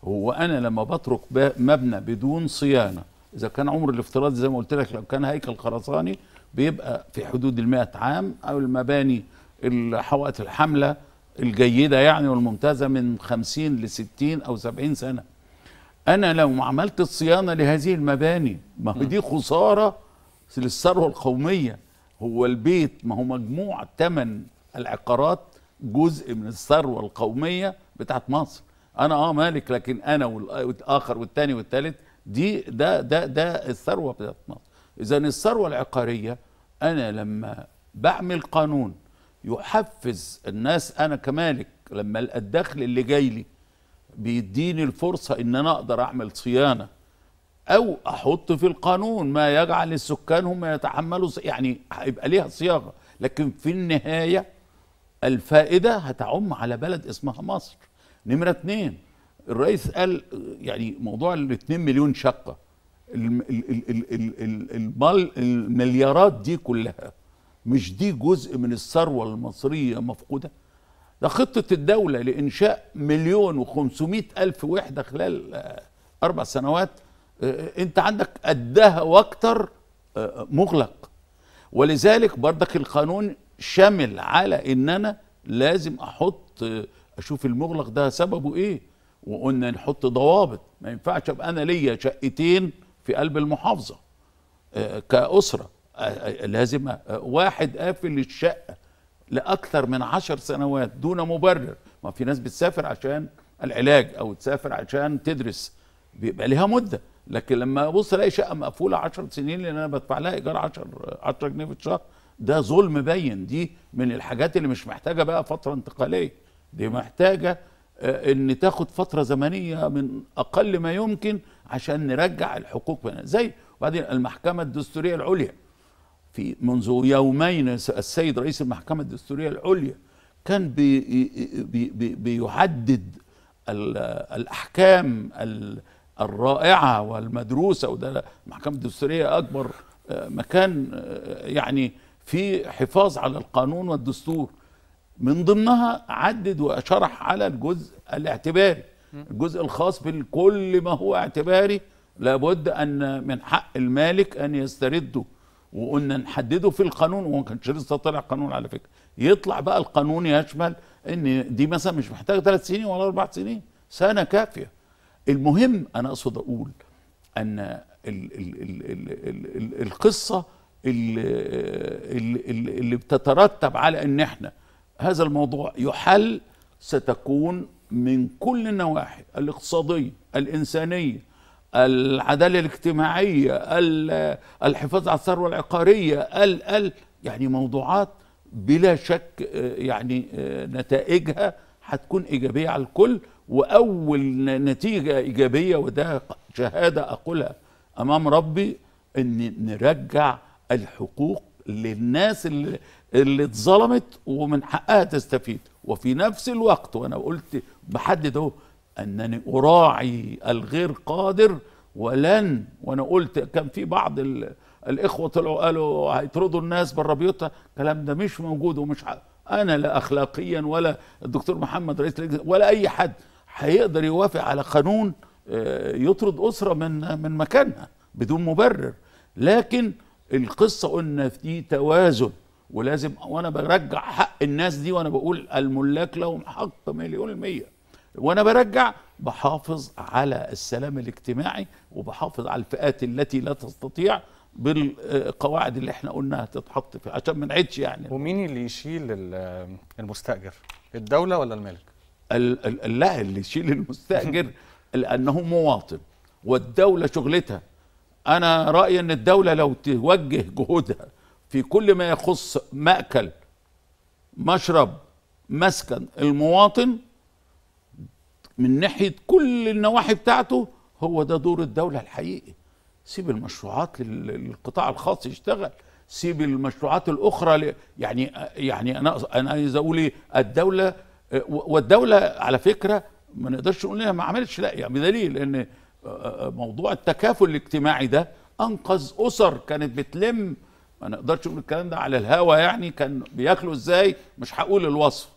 هو أنا لما بترك مبنى بدون صيانة إذا كان عمر الافتراضي زي ما قلت لك لو كان هيكل خرساني بيبقى في حدود المائة عام أو المباني الحوائط الحملة الجيدة يعني والممتازة من 50 ل 60 أو 70 سنة انا لو ما عملت الصيانه لهذه المباني ما هو دي خساره للثروه القوميه هو البيت ما هو مجموع ثمن العقارات جزء من الثروه القوميه بتاعت مصر انا اه مالك لكن انا والاخر والثاني والثالث دي ده ده ده الثروه بتاعت مصر اذا الثروه العقاريه انا لما بعمل قانون يحفز الناس انا كمالك لما الدخل اللي جاي لي بيديني الفرصة ان انا اقدر اعمل صيانة او احط في القانون ما يجعل السكان هم يتحملوا يعني هيبقى ليها صياغة لكن في النهاية الفائدة هتعم على بلد اسمها مصر نمرة اتنين الرئيس قال يعني موضوع ال 2 مليون شقة المليارات دي كلها مش دي جزء من الثروة المصرية مفقودة ده خطة الدولة لإنشاء مليون وخمسمائة ألف وحدة خلال آه، أربع سنوات آه، آه، أنت عندك قدها وأكتر مغلق ولذلك بردك القانون شامل على إن أنا لازم أحط أشوف المغلق ده سببه إيه وقلنا نحط ضوابط ما ينفعش أبقى أنا ليا شقتين في قلب المحافظة كأسرة لازم واحد قافل الشقة لأكثر من عشر سنوات دون مبرر ما في ناس بتسافر عشان العلاج أو تسافر عشان تدرس بيبقى لها مدة لكن لما ابص الاقي شقه مقفوله 10 سنين لان انا بدفع لها ايجار 10 10 جنيه في الشهر ده ظلم باين دي من الحاجات اللي مش محتاجه بقى فتره انتقاليه دي محتاجه آه، ان تاخد فتره زمنيه من اقل ما يمكن عشان نرجع الحقوق بنا زي وبعدين المحكمه الدستوريه العليا في منذ يومين السيد رئيس المحكمة الدستورية العليا كان بي بي بيحدد الأحكام الرائعة والمدروسة وده المحكمة الدستورية أكبر آه، مكان آه، يعني في حفاظ على القانون والدستور من ضمنها عدد وشرح على الجزء الاعتباري الجزء الخاص بكل ما هو اعتباري لابد أن من حق المالك أن يسترده وقلنا نحدده في القانون وما كانش لسه طلع قانون على فكره يطلع بقى القانون يشمل ان دي مثلا مش محتاجه ثلاث سنين ولا اربع سنين سنه كافيه المهم انا اقصد اقول ان الـ الـ الـ الـ الـ الـ القصه اللي, اللي بتترتب على ان احنا هذا الموضوع يحل ستكون من كل النواحي الاقتصاديه الانسانيه العداله الاجتماعيه الحفاظ على الثروه العقاريه ال ال يعني موضوعات بلا شك آه، يعني آه، نتائجها هتكون ايجابيه على الكل واول نتيجه ايجابيه وده شهاده اقولها امام ربي ان نرجع الحقوق للناس اللي, اللي اتظلمت ومن حقها تستفيد وفي نفس الوقت وانا قلت بحدد اهو انني اراعي الغير قادر ولن وانا قلت كان في بعض الاخوه طلعوا قالوا هيطردوا الناس بره بيوتها الكلام ده مش موجود ومش انا لا اخلاقيا ولا الدكتور محمد رئيس ولا اي حد هيقدر يوافق على قانون آه، يطرد اسره من من مكانها بدون مبرر لكن القصه قلنا في توازن ولازم وانا برجع حق الناس دي وانا بقول الملاك لهم حق مليون الميه وانا برجع بحافظ على السلام الاجتماعي وبحافظ على الفئات التي لا تستطيع بالقواعد اللي احنا قلناها تتحط فيها عشان ما نعيدش يعني ومين اللي يشيل المستاجر الدوله ولا الملك ال ال لا اللي يشيل المستاجر لانه مواطن والدوله شغلتها انا رايي ان الدوله لو توجه جهودها في كل ما يخص ماكل مشرب مسكن المواطن من ناحيه كل النواحي بتاعته هو ده دور الدوله الحقيقي سيب المشروعات للقطاع الخاص يشتغل سيب المشروعات الاخرى ل... يعني يعني انا انا عايز اقول ايه الدوله والدوله على فكره ما نقدرش نقول انها ما عملتش لا يعني بدليل ان موضوع التكافل الاجتماعي ده انقذ اسر كانت بتلم ما نقدرش نقول الكلام ده على الهوا يعني كان بياكلوا ازاي مش هقول الوصف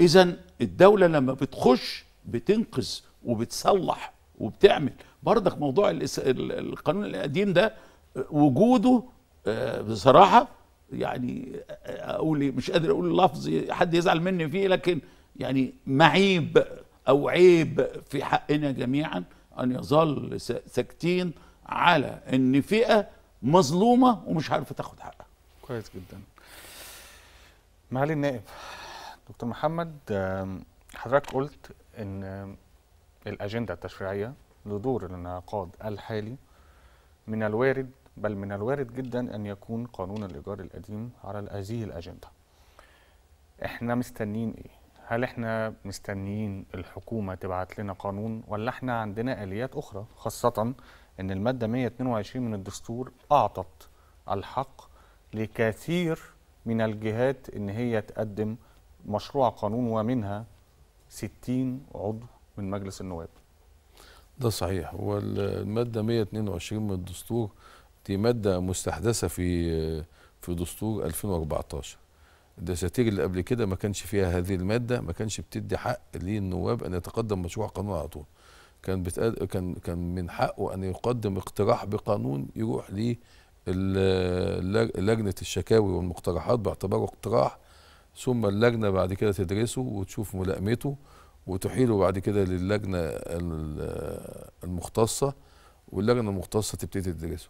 اذا الدوله لما بتخش بتنقذ وبتصلح وبتعمل برضك موضوع القانون القديم ده وجوده آه، بصراحه يعني آه، اقول إيه، مش قادر اقول لفظ حد يزعل مني فيه لكن يعني معيب او عيب في حقنا جميعا ان يظل ساكتين على ان فئه مظلومه ومش عارفه تاخد حقها. كويس جدا. معالي النائب دكتور محمد حضرتك قلت ان الاجنده التشريعيه لدور الانعقاد الحالي من الوارد بل من الوارد جدا ان يكون قانون الايجار القديم على هذه الاجنده. احنا مستنيين ايه؟ هل احنا مستنيين الحكومه تبعت لنا قانون ولا احنا عندنا اليات اخرى خاصه ان الماده 122 من الدستور اعطت الحق لكثير من الجهات ان هي تقدم مشروع قانون ومنها 60 عضو من مجلس النواب ده صحيح والمادة 122 من الدستور دي مادة مستحدثة في في دستور 2014 الدساتير اللي قبل كده ما كانش فيها هذه المادة ما كانش بتدي حق للنواب أن يتقدم مشروع قانون على طول كان بتقال كان كان من حقه أن يقدم اقتراح بقانون يروح ليه لجنه الشكاوي والمقترحات باعتباره اقتراح ثم اللجنه بعد كده تدرسه وتشوف ملائمته وتحيله بعد كده للجنه المختصه واللجنه المختصه تبتدي تدرسه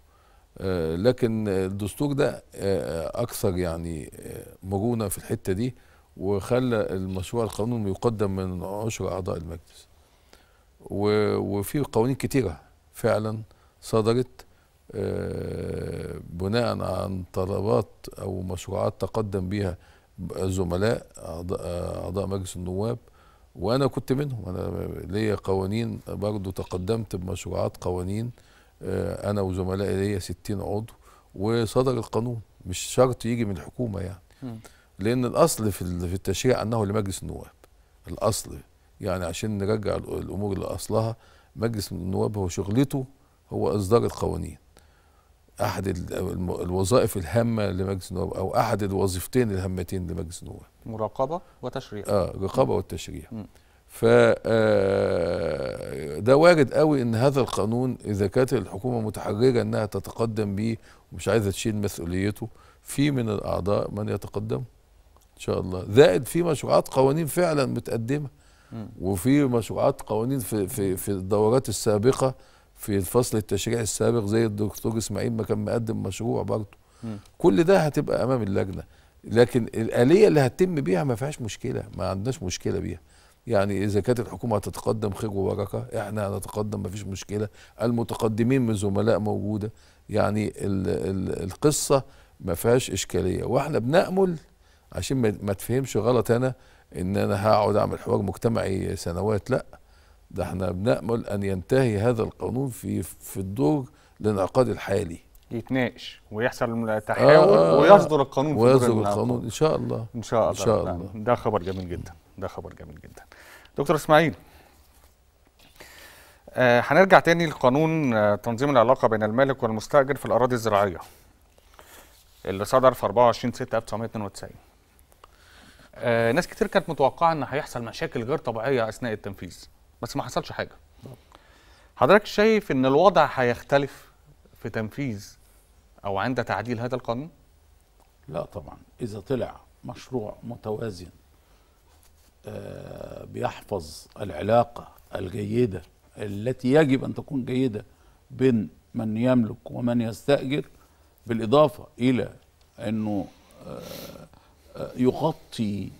آه، لكن الدستور ده آه، اكثر يعني آه، مرونه في الحته دي وخلى المشروع القانون يقدم من عشر اعضاء المجلس وفي قوانين كتيره فعلا صدرت بناء عن طلبات او مشروعات تقدم بها زملاء اعضاء مجلس النواب وانا كنت منهم انا ليا قوانين برضو تقدمت بمشروعات قوانين آه، انا وزملائي ليا 60 عضو وصدر القانون مش شرط يجي من الحكومه يعني لان الاصل في التشريع انه لمجلس النواب الاصل يعني عشان نرجع الامور لاصلها مجلس النواب هو شغلته هو اصدار القوانين احد الوظائف الهامه لمجلس النواب او احد الوظيفتين الهامتين لمجلس النواب مراقبه وتشريع اه رقابه والتشريع ف آه، ده وارد قوي ان هذا القانون اذا كانت الحكومه متحرره انها تتقدم بيه ومش عايزه تشيل مسؤوليته في من الاعضاء من يتقدم ان شاء الله زائد في مشروعات قوانين فعلا متقدمه وفي مشروعات قوانين في في في الدورات السابقه في الفصل التشريعي السابق زي الدكتور اسماعيل ما كان مقدم مشروع برضه كل ده هتبقى امام اللجنه لكن الاليه اللي هتتم بيها ما فيهاش مشكله ما عندناش مشكله بيها يعني اذا كانت الحكومه هتتقدم خير وبركه احنا هنتقدم ما فيش مشكله المتقدمين من زملاء موجوده يعني الـ الـ القصه ما فيهاش اشكاليه واحنا بنامل عشان ما تفهمش غلط انا ان انا هقعد اعمل حوار مجتمعي سنوات لا ده احنا بنأمل أن ينتهي هذا القانون في في الدور الانعقاد الحالي يتناقش ويحصل تحاور آه ويصدر القانون ويصدر القانون إن شاء الله إن شاء الله إن شاء الله ده خبر جميل جدا ده خبر جميل جدا دكتور إسماعيل آه هنرجع تاني لقانون آه تنظيم العلاقة بين المالك والمستأجر في الأراضي الزراعية اللي صدر في 24 6 1992 آه ناس كتير كانت متوقعة إن هيحصل مشاكل غير طبيعية أثناء التنفيذ بس ما حصلش حاجه حضرتك شايف ان الوضع هيختلف في تنفيذ او عند تعديل هذا القانون لا طبعا اذا طلع مشروع متوازن آه، بيحفظ العلاقه الجيده التي يجب ان تكون جيده بين من يملك ومن يستاجر بالاضافه الى انه آه، آه، يغطي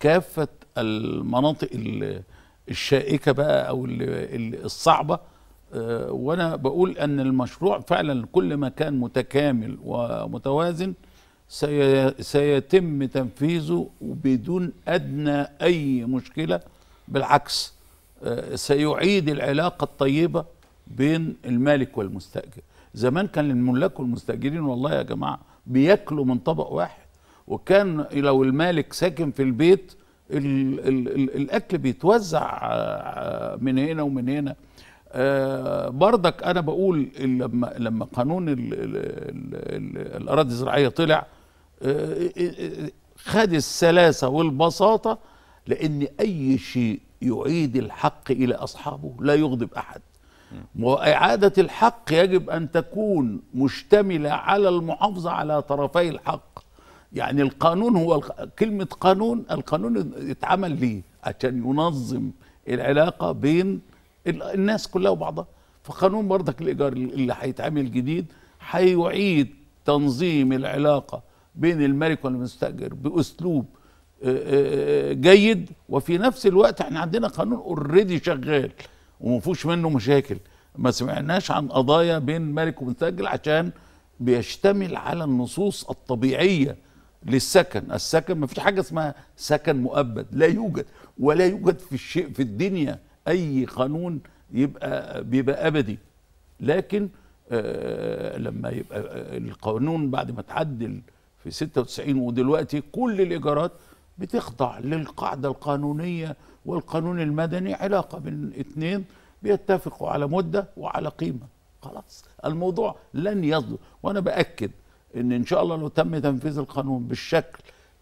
كافه المناطق اللي الشائكه بقى او الصعبه آه، وانا بقول ان المشروع فعلا كل ما كان متكامل ومتوازن سيتم تنفيذه بدون ادنى اي مشكله بالعكس آه، سيعيد العلاقه الطيبه بين المالك والمستاجر زمان كان الملاك والمستاجرين والله يا جماعه بياكلوا من طبق واحد وكان لو المالك ساكن في البيت الـ الـ الـ الاكل بيتوزع آه، آه، من هنا ومن هنا آه، بردك انا بقول لما لما قانون الاراضي الزراعيه طلع خد السلاسه والبساطه لان اي شيء يعيد الحق الى اصحابه لا يغضب احد واعاده الحق يجب ان تكون مشتمله على المحافظه على طرفي الحق يعني القانون هو كلمة قانون القانون اتعمل ليه عشان ينظم العلاقة بين الناس كلها وبعضها فقانون برضك الإيجار اللي هيتعمل جديد هيعيد تنظيم العلاقة بين الملك والمستأجر بأسلوب جيد وفي نفس الوقت احنا عندنا قانون اوريدي شغال وما فيهوش منه مشاكل ما سمعناش عن قضايا بين ملك ومستأجر عشان بيشتمل على النصوص الطبيعيه للسكن السكن ما فيش حاجة اسمها سكن مؤبد لا يوجد ولا يوجد في الشيء في الدنيا أي قانون يبقى بيبقى أبدي لكن آه لما يبقى آه، القانون بعد ما اتعدل في 96 ودلوقتي كل الإيجارات بتخضع للقاعدة القانونية والقانون المدني علاقة بين اثنين بيتفقوا على مدة وعلى قيمة خلاص الموضوع لن يصدر وأنا بأكد ان ان شاء الله لو تم تنفيذ القانون بالشكل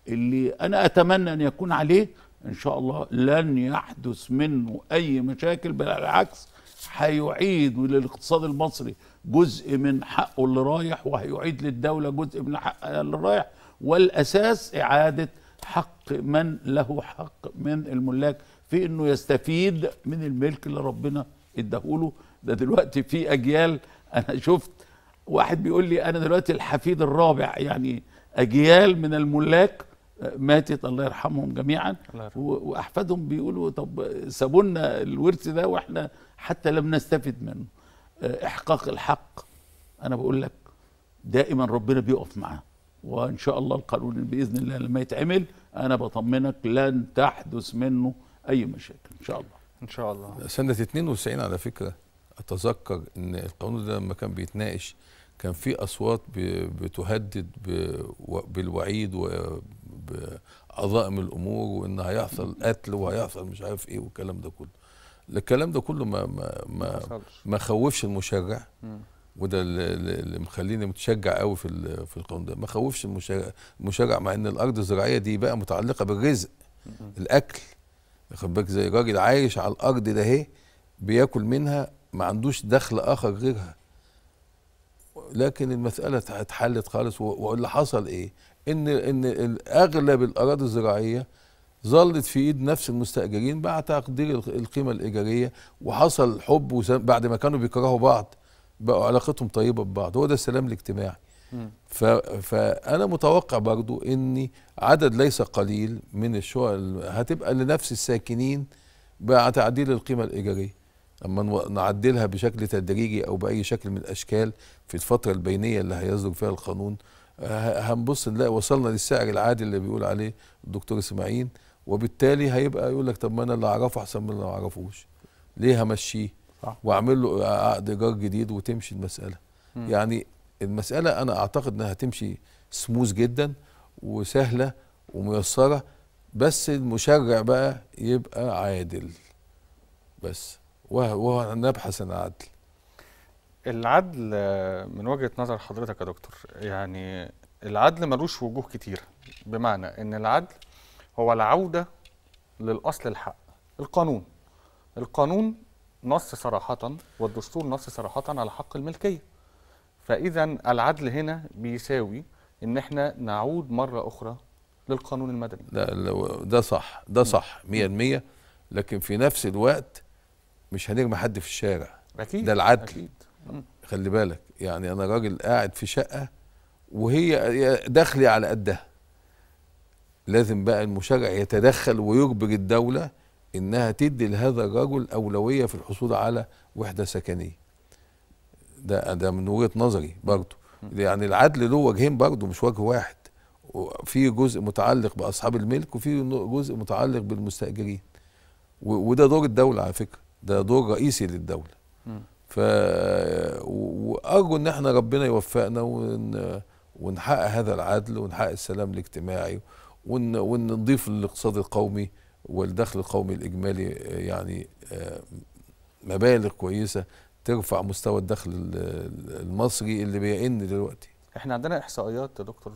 اللي انا اتمنى ان يكون عليه ان شاء الله لن يحدث منه اي مشاكل بل على العكس هيعيد للاقتصاد المصري جزء من حقه اللي رايح وهيعيد للدوله جزء من حقها اللي رايح والاساس اعاده حق من له حق من الملاك في انه يستفيد من الملك اللي ربنا اداهوله ده دلوقتي في اجيال انا شفت واحد بيقول لي انا دلوقتي الحفيد الرابع يعني اجيال من الملاك ماتت الله يرحمهم جميعا الله يرحمه. واحفادهم بيقولوا طب سابونا الورث ده واحنا حتى لم نستفد منه آه، احقاق الحق انا بقول لك دائما ربنا بيقف معاه وان شاء الله القانون باذن الله لما يتعمل انا بطمنك لن تحدث منه اي مشاكل ان شاء الله ان شاء الله سنه 92 على فكره اتذكر ان القانون ده لما كان بيتناقش كان في اصوات بتهدد بالوعيد وبعظائم الامور وان هيحصل قتل وهيحصل مش عارف ايه والكلام ده كله الكلام ده كله ما ما ما, ما خوفش المشرع وده اللي مخليني متشجع قوي في في القانون ده ما خوفش المشرع مع ان الارض الزراعيه دي بقى متعلقه بالرزق الاكل واخد بالك زي راجل عايش على الارض ده اهي بياكل منها ما عندوش دخل اخر غيرها لكن المساله اتحلت خالص واللي حصل ايه؟ ان ان اغلب الاراضي الزراعيه ظلت في ايد نفس المستاجرين بعد تقدير القيمه الايجاريه وحصل حب بعد ما كانوا بيكرهوا بعض بقوا علاقتهم طيبه ببعض هو ده السلام الاجتماعي فانا متوقع برضو ان عدد ليس قليل من الشقق هتبقى لنفس الساكنين بعد تعديل القيمه الايجاريه لما نعدلها بشكل تدريجي او باي شكل من الاشكال في الفتره البينيه اللي هيصدر فيها القانون آه، هنبص نلاقي وصلنا للسعر العادي اللي بيقول عليه الدكتور اسماعيل وبالتالي هيبقى يقول لك طب ما انا اللي اعرفه احسن من اللي ما اعرفوش ليه همشيه واعمل له عقد ايجار جديد وتمشي المساله م. يعني المساله انا اعتقد انها هتمشي سموز جدا وسهله وميسره بس المشرع بقى يبقى عادل بس ونبحث عن العدل العدل من وجهه نظر حضرتك يا دكتور يعني العدل ملوش وجوه كتير بمعنى ان العدل هو العوده للاصل الحق القانون القانون نص صراحه والدستور نص صراحه على حق الملكيه فاذا العدل هنا بيساوي ان احنا نعود مره اخرى للقانون المدني لا ده صح ده صح 100% لكن في نفس الوقت مش هنرمي حد في الشارع اكيد ده العدل أكيد. خلي بالك يعني انا راجل قاعد في شقه وهي دخلي على قدها لازم بقى المشرع يتدخل ويجبر الدوله انها تدي لهذا الرجل اولويه في الحصول على وحده سكنيه ده ده من وجهه نظري برضه يعني العدل له وجهين برضه مش وجه واحد في جزء متعلق باصحاب الملك وفي جزء متعلق بالمستاجرين وده دور الدوله على فكره ده دور رئيسي للدوله ف وارجو ان احنا ربنا يوفقنا ون... ونحقق هذا العدل ونحقق السلام الاجتماعي ون... ونضيف للاقتصاد القومي والدخل القومي الاجمالي يعني آه، مبالغ كويسه ترفع مستوى الدخل المصري اللي بيئن دلوقتي احنا عندنا احصائيات يا دكتور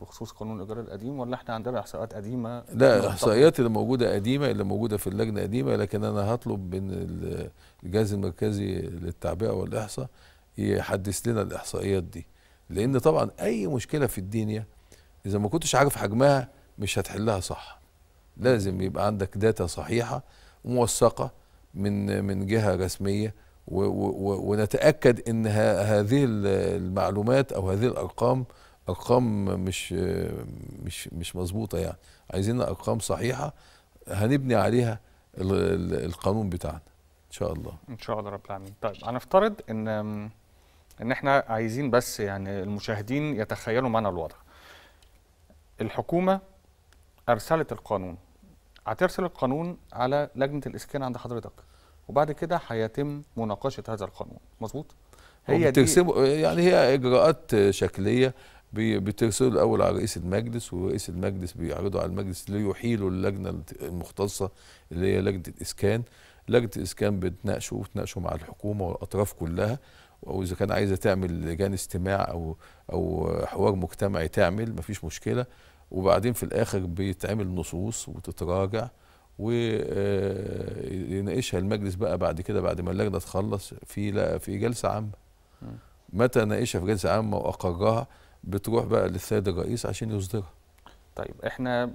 بخصوص قانون الايجار القديم ولا احنا عندنا احصائيات قديمه لا احصائيات اللي موجوده قديمه اللي موجوده في اللجنه قديمه لكن انا هطلب من الجهاز المركزي للتعبئه والاحصاء يحدث لنا الاحصائيات دي لان طبعا اي مشكله في الدنيا اذا ما كنتش عارف حجمها مش هتحلها صح لازم يبقى عندك داتا صحيحه موثقه من من جهه رسميه ونتاكد ان هذه المعلومات او هذه الارقام ارقام مش مش مش مظبوطه يعني عايزين ارقام صحيحه هنبني عليها القانون بتاعنا ان شاء الله ان شاء الله رب العالمين طيب هنفترض ان ان احنا عايزين بس يعني المشاهدين يتخيلوا معنا الوضع الحكومه ارسلت القانون هترسل القانون على لجنه الاسكان عند حضرتك وبعد كده هيتم مناقشه هذا القانون مظبوط هي يعني هي اجراءات شكليه بترسلوا الاول على رئيس المجلس ورئيس المجلس بيعرضه على المجلس ليحيلوا اللجنه المختصه اللي هي لجنه الاسكان لجنه الاسكان بتناقشه وتناقشه مع الحكومه والاطراف كلها واذا كان عايزه تعمل لجان استماع او او حوار مجتمعي تعمل مفيش مشكله وبعدين في الاخر بيتعمل نصوص وتتراجع ويناقشها المجلس بقى بعد كده بعد ما اللجنه تخلص في لا في جلسه عامه متى ناقشها في جلسه عامه واقرها بتروح بقى للسيد الرئيس عشان يصدرها طيب احنا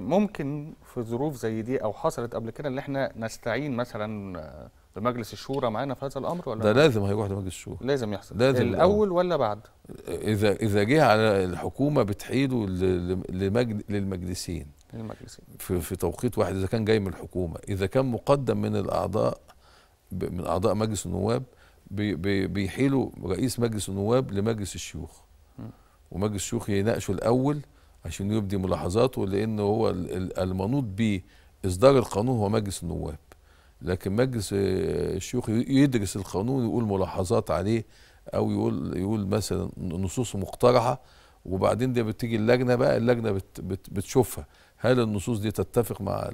ممكن في ظروف زي دي او حصلت قبل كده ان احنا نستعين مثلا بمجلس آه، الشورى معانا في هذا الامر ولا ده لا؟ لازم هيروح لمجلس الشورى لازم يحصل لازم الاول ولا بعد اذا اذا جه على الحكومه بتحيده للمجلسين في, في توقيت واحد اذا كان جاي من الحكومه اذا كان مقدم من الاعضاء من اعضاء مجلس النواب بي بي بيحيلوا رئيس مجلس النواب لمجلس الشيوخ ومجلس الشيوخ يناقشه الاول عشان يبدي ملاحظاته لان هو المنوط به اصدار القانون هو مجلس النواب لكن مجلس آه، الشيوخ يدرس القانون يقول ملاحظات عليه او يقول يقول مثلا نصوص مقترحه وبعدين دي بتيجي اللجنه بقى اللجنه بت بت بتشوفها هل النصوص دي تتفق مع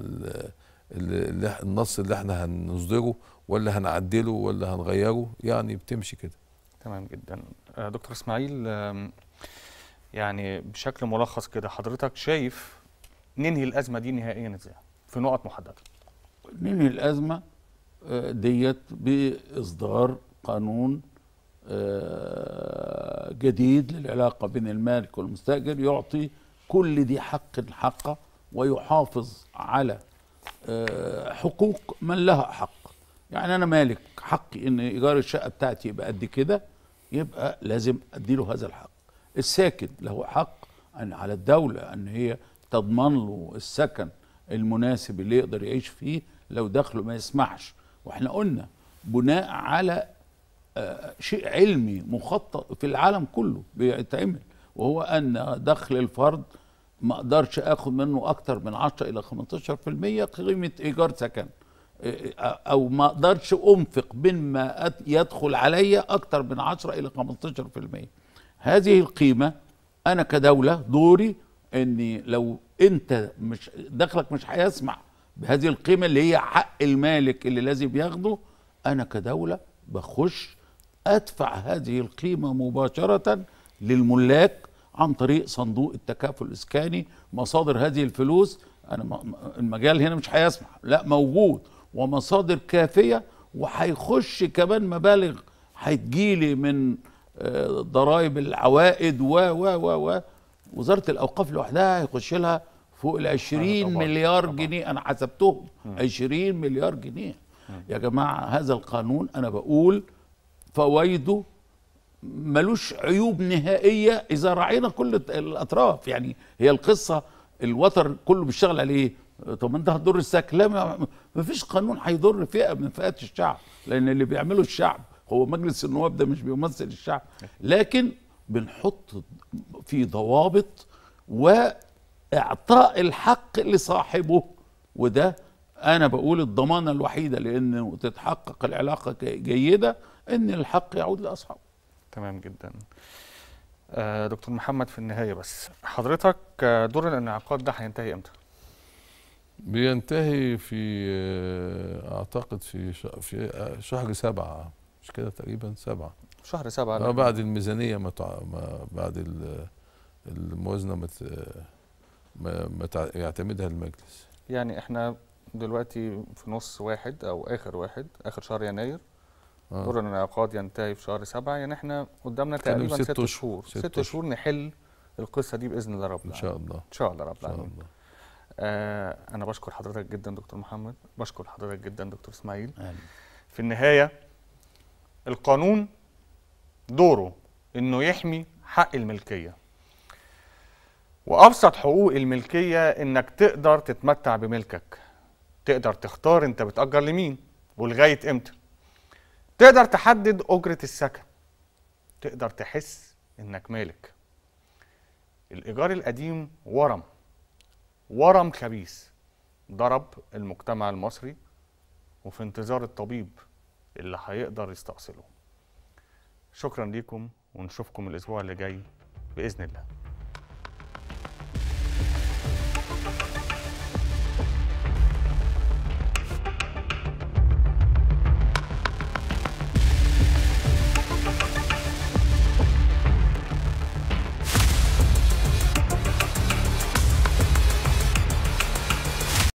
اللي النص اللي احنا هنصدره ولا هنعدله ولا هنغيره يعني بتمشي كده تمام جدا آه، دكتور اسماعيل يعني بشكل ملخص كده حضرتك شايف ننهي الازمه دي نهائيا ازاي في نقط محدده ننهي الازمه آه، ديت باصدار قانون آه، جديد للعلاقه بين المالك والمستاجر يعطي كل دي حق حقه ويحافظ على آه، حقوق من لها حق يعني انا مالك حقي ان ايجار الشقه بتاعتي يبقى قد كده يبقى لازم ادي له هذا الحق الساكن له حق أن على الدوله ان هي تضمن له السكن المناسب اللي يقدر يعيش فيه لو دخله ما يسمحش واحنا قلنا بناء على آه، شيء علمي مخطط في العالم كله بيتعمل وهو ان دخل الفرد ما اقدرش اخد منه اكتر من 10 الى 15% قيمه ايجار سكن إيه، إيه، او ما اقدرش انفق مما يدخل عليا اكتر من 10 الى 15% هذه القيمه انا كدوله دوري اني لو انت مش دخلك مش هيسمح بهذه القيمه اللي هي حق المالك اللي لازم ياخده انا كدوله بخش ادفع هذه القيمه مباشره للملاك عن طريق صندوق التكافل الاسكاني مصادر هذه الفلوس انا المجال هنا مش هيسمح لا موجود ومصادر كافيه وهيخش كمان مبالغ هتجيلي من آه، ضرائب العوائد و و و و وزاره الاوقاف لوحدها هيخش لها فوق ال 20 طبعا. مليار طبعا. جنيه انا حسبتهم 20 مليار جنيه م. يا جماعه هذا القانون انا بقول فوائده ملوش عيوب نهائيه اذا رعينا كل الاطراف يعني هي القصه الوتر كله بيشتغل عليه طب ما انت هتضر الساك لا ما فيش قانون هيضر فئه من فئات الشعب لان اللي بيعمله الشعب هو مجلس النواب ده مش بيمثل الشعب لكن بنحط في ضوابط واعطاء الحق لصاحبه وده انا بقول الضمانه الوحيده لانه تتحقق العلاقه جيده ان الحق يعود لاصحابه تمام جدا آه، دكتور محمد في النهاية بس حضرتك آه، دور الانعقاد ده هينتهي امتى؟ بينتهي في آه، اعتقد في في شهر سبعة مش كده تقريبا سبعة شهر سبعة ما بعد الميزانية ما, بعد الموازنة ما, يعتمدها المجلس يعني احنا دلوقتي في نص واحد او اخر واحد اخر شهر يناير آه. دور الانعقاد ينتهي في شهر سبعة يعني احنا قدامنا تقريبا ست, ست شهور ست شهور نحل القصه دي باذن الله رب العالمين ان شاء الله ان شاء الله رب العالمين آه انا بشكر حضرتك جدا دكتور محمد بشكر حضرتك جدا دكتور اسماعيل في النهايه القانون دوره انه يحمي حق الملكيه وابسط حقوق الملكيه انك تقدر تتمتع بملكك تقدر تختار انت بتاجر لمين ولغايه امتى تقدر تحدد أجرة السكن تقدر تحس إنك مالك الإيجار القديم ورم ورم خبيث ضرب المجتمع المصري وفي انتظار الطبيب اللي هيقدر يستأصله شكرا ليكم ونشوفكم الأسبوع اللي جاي بإذن الله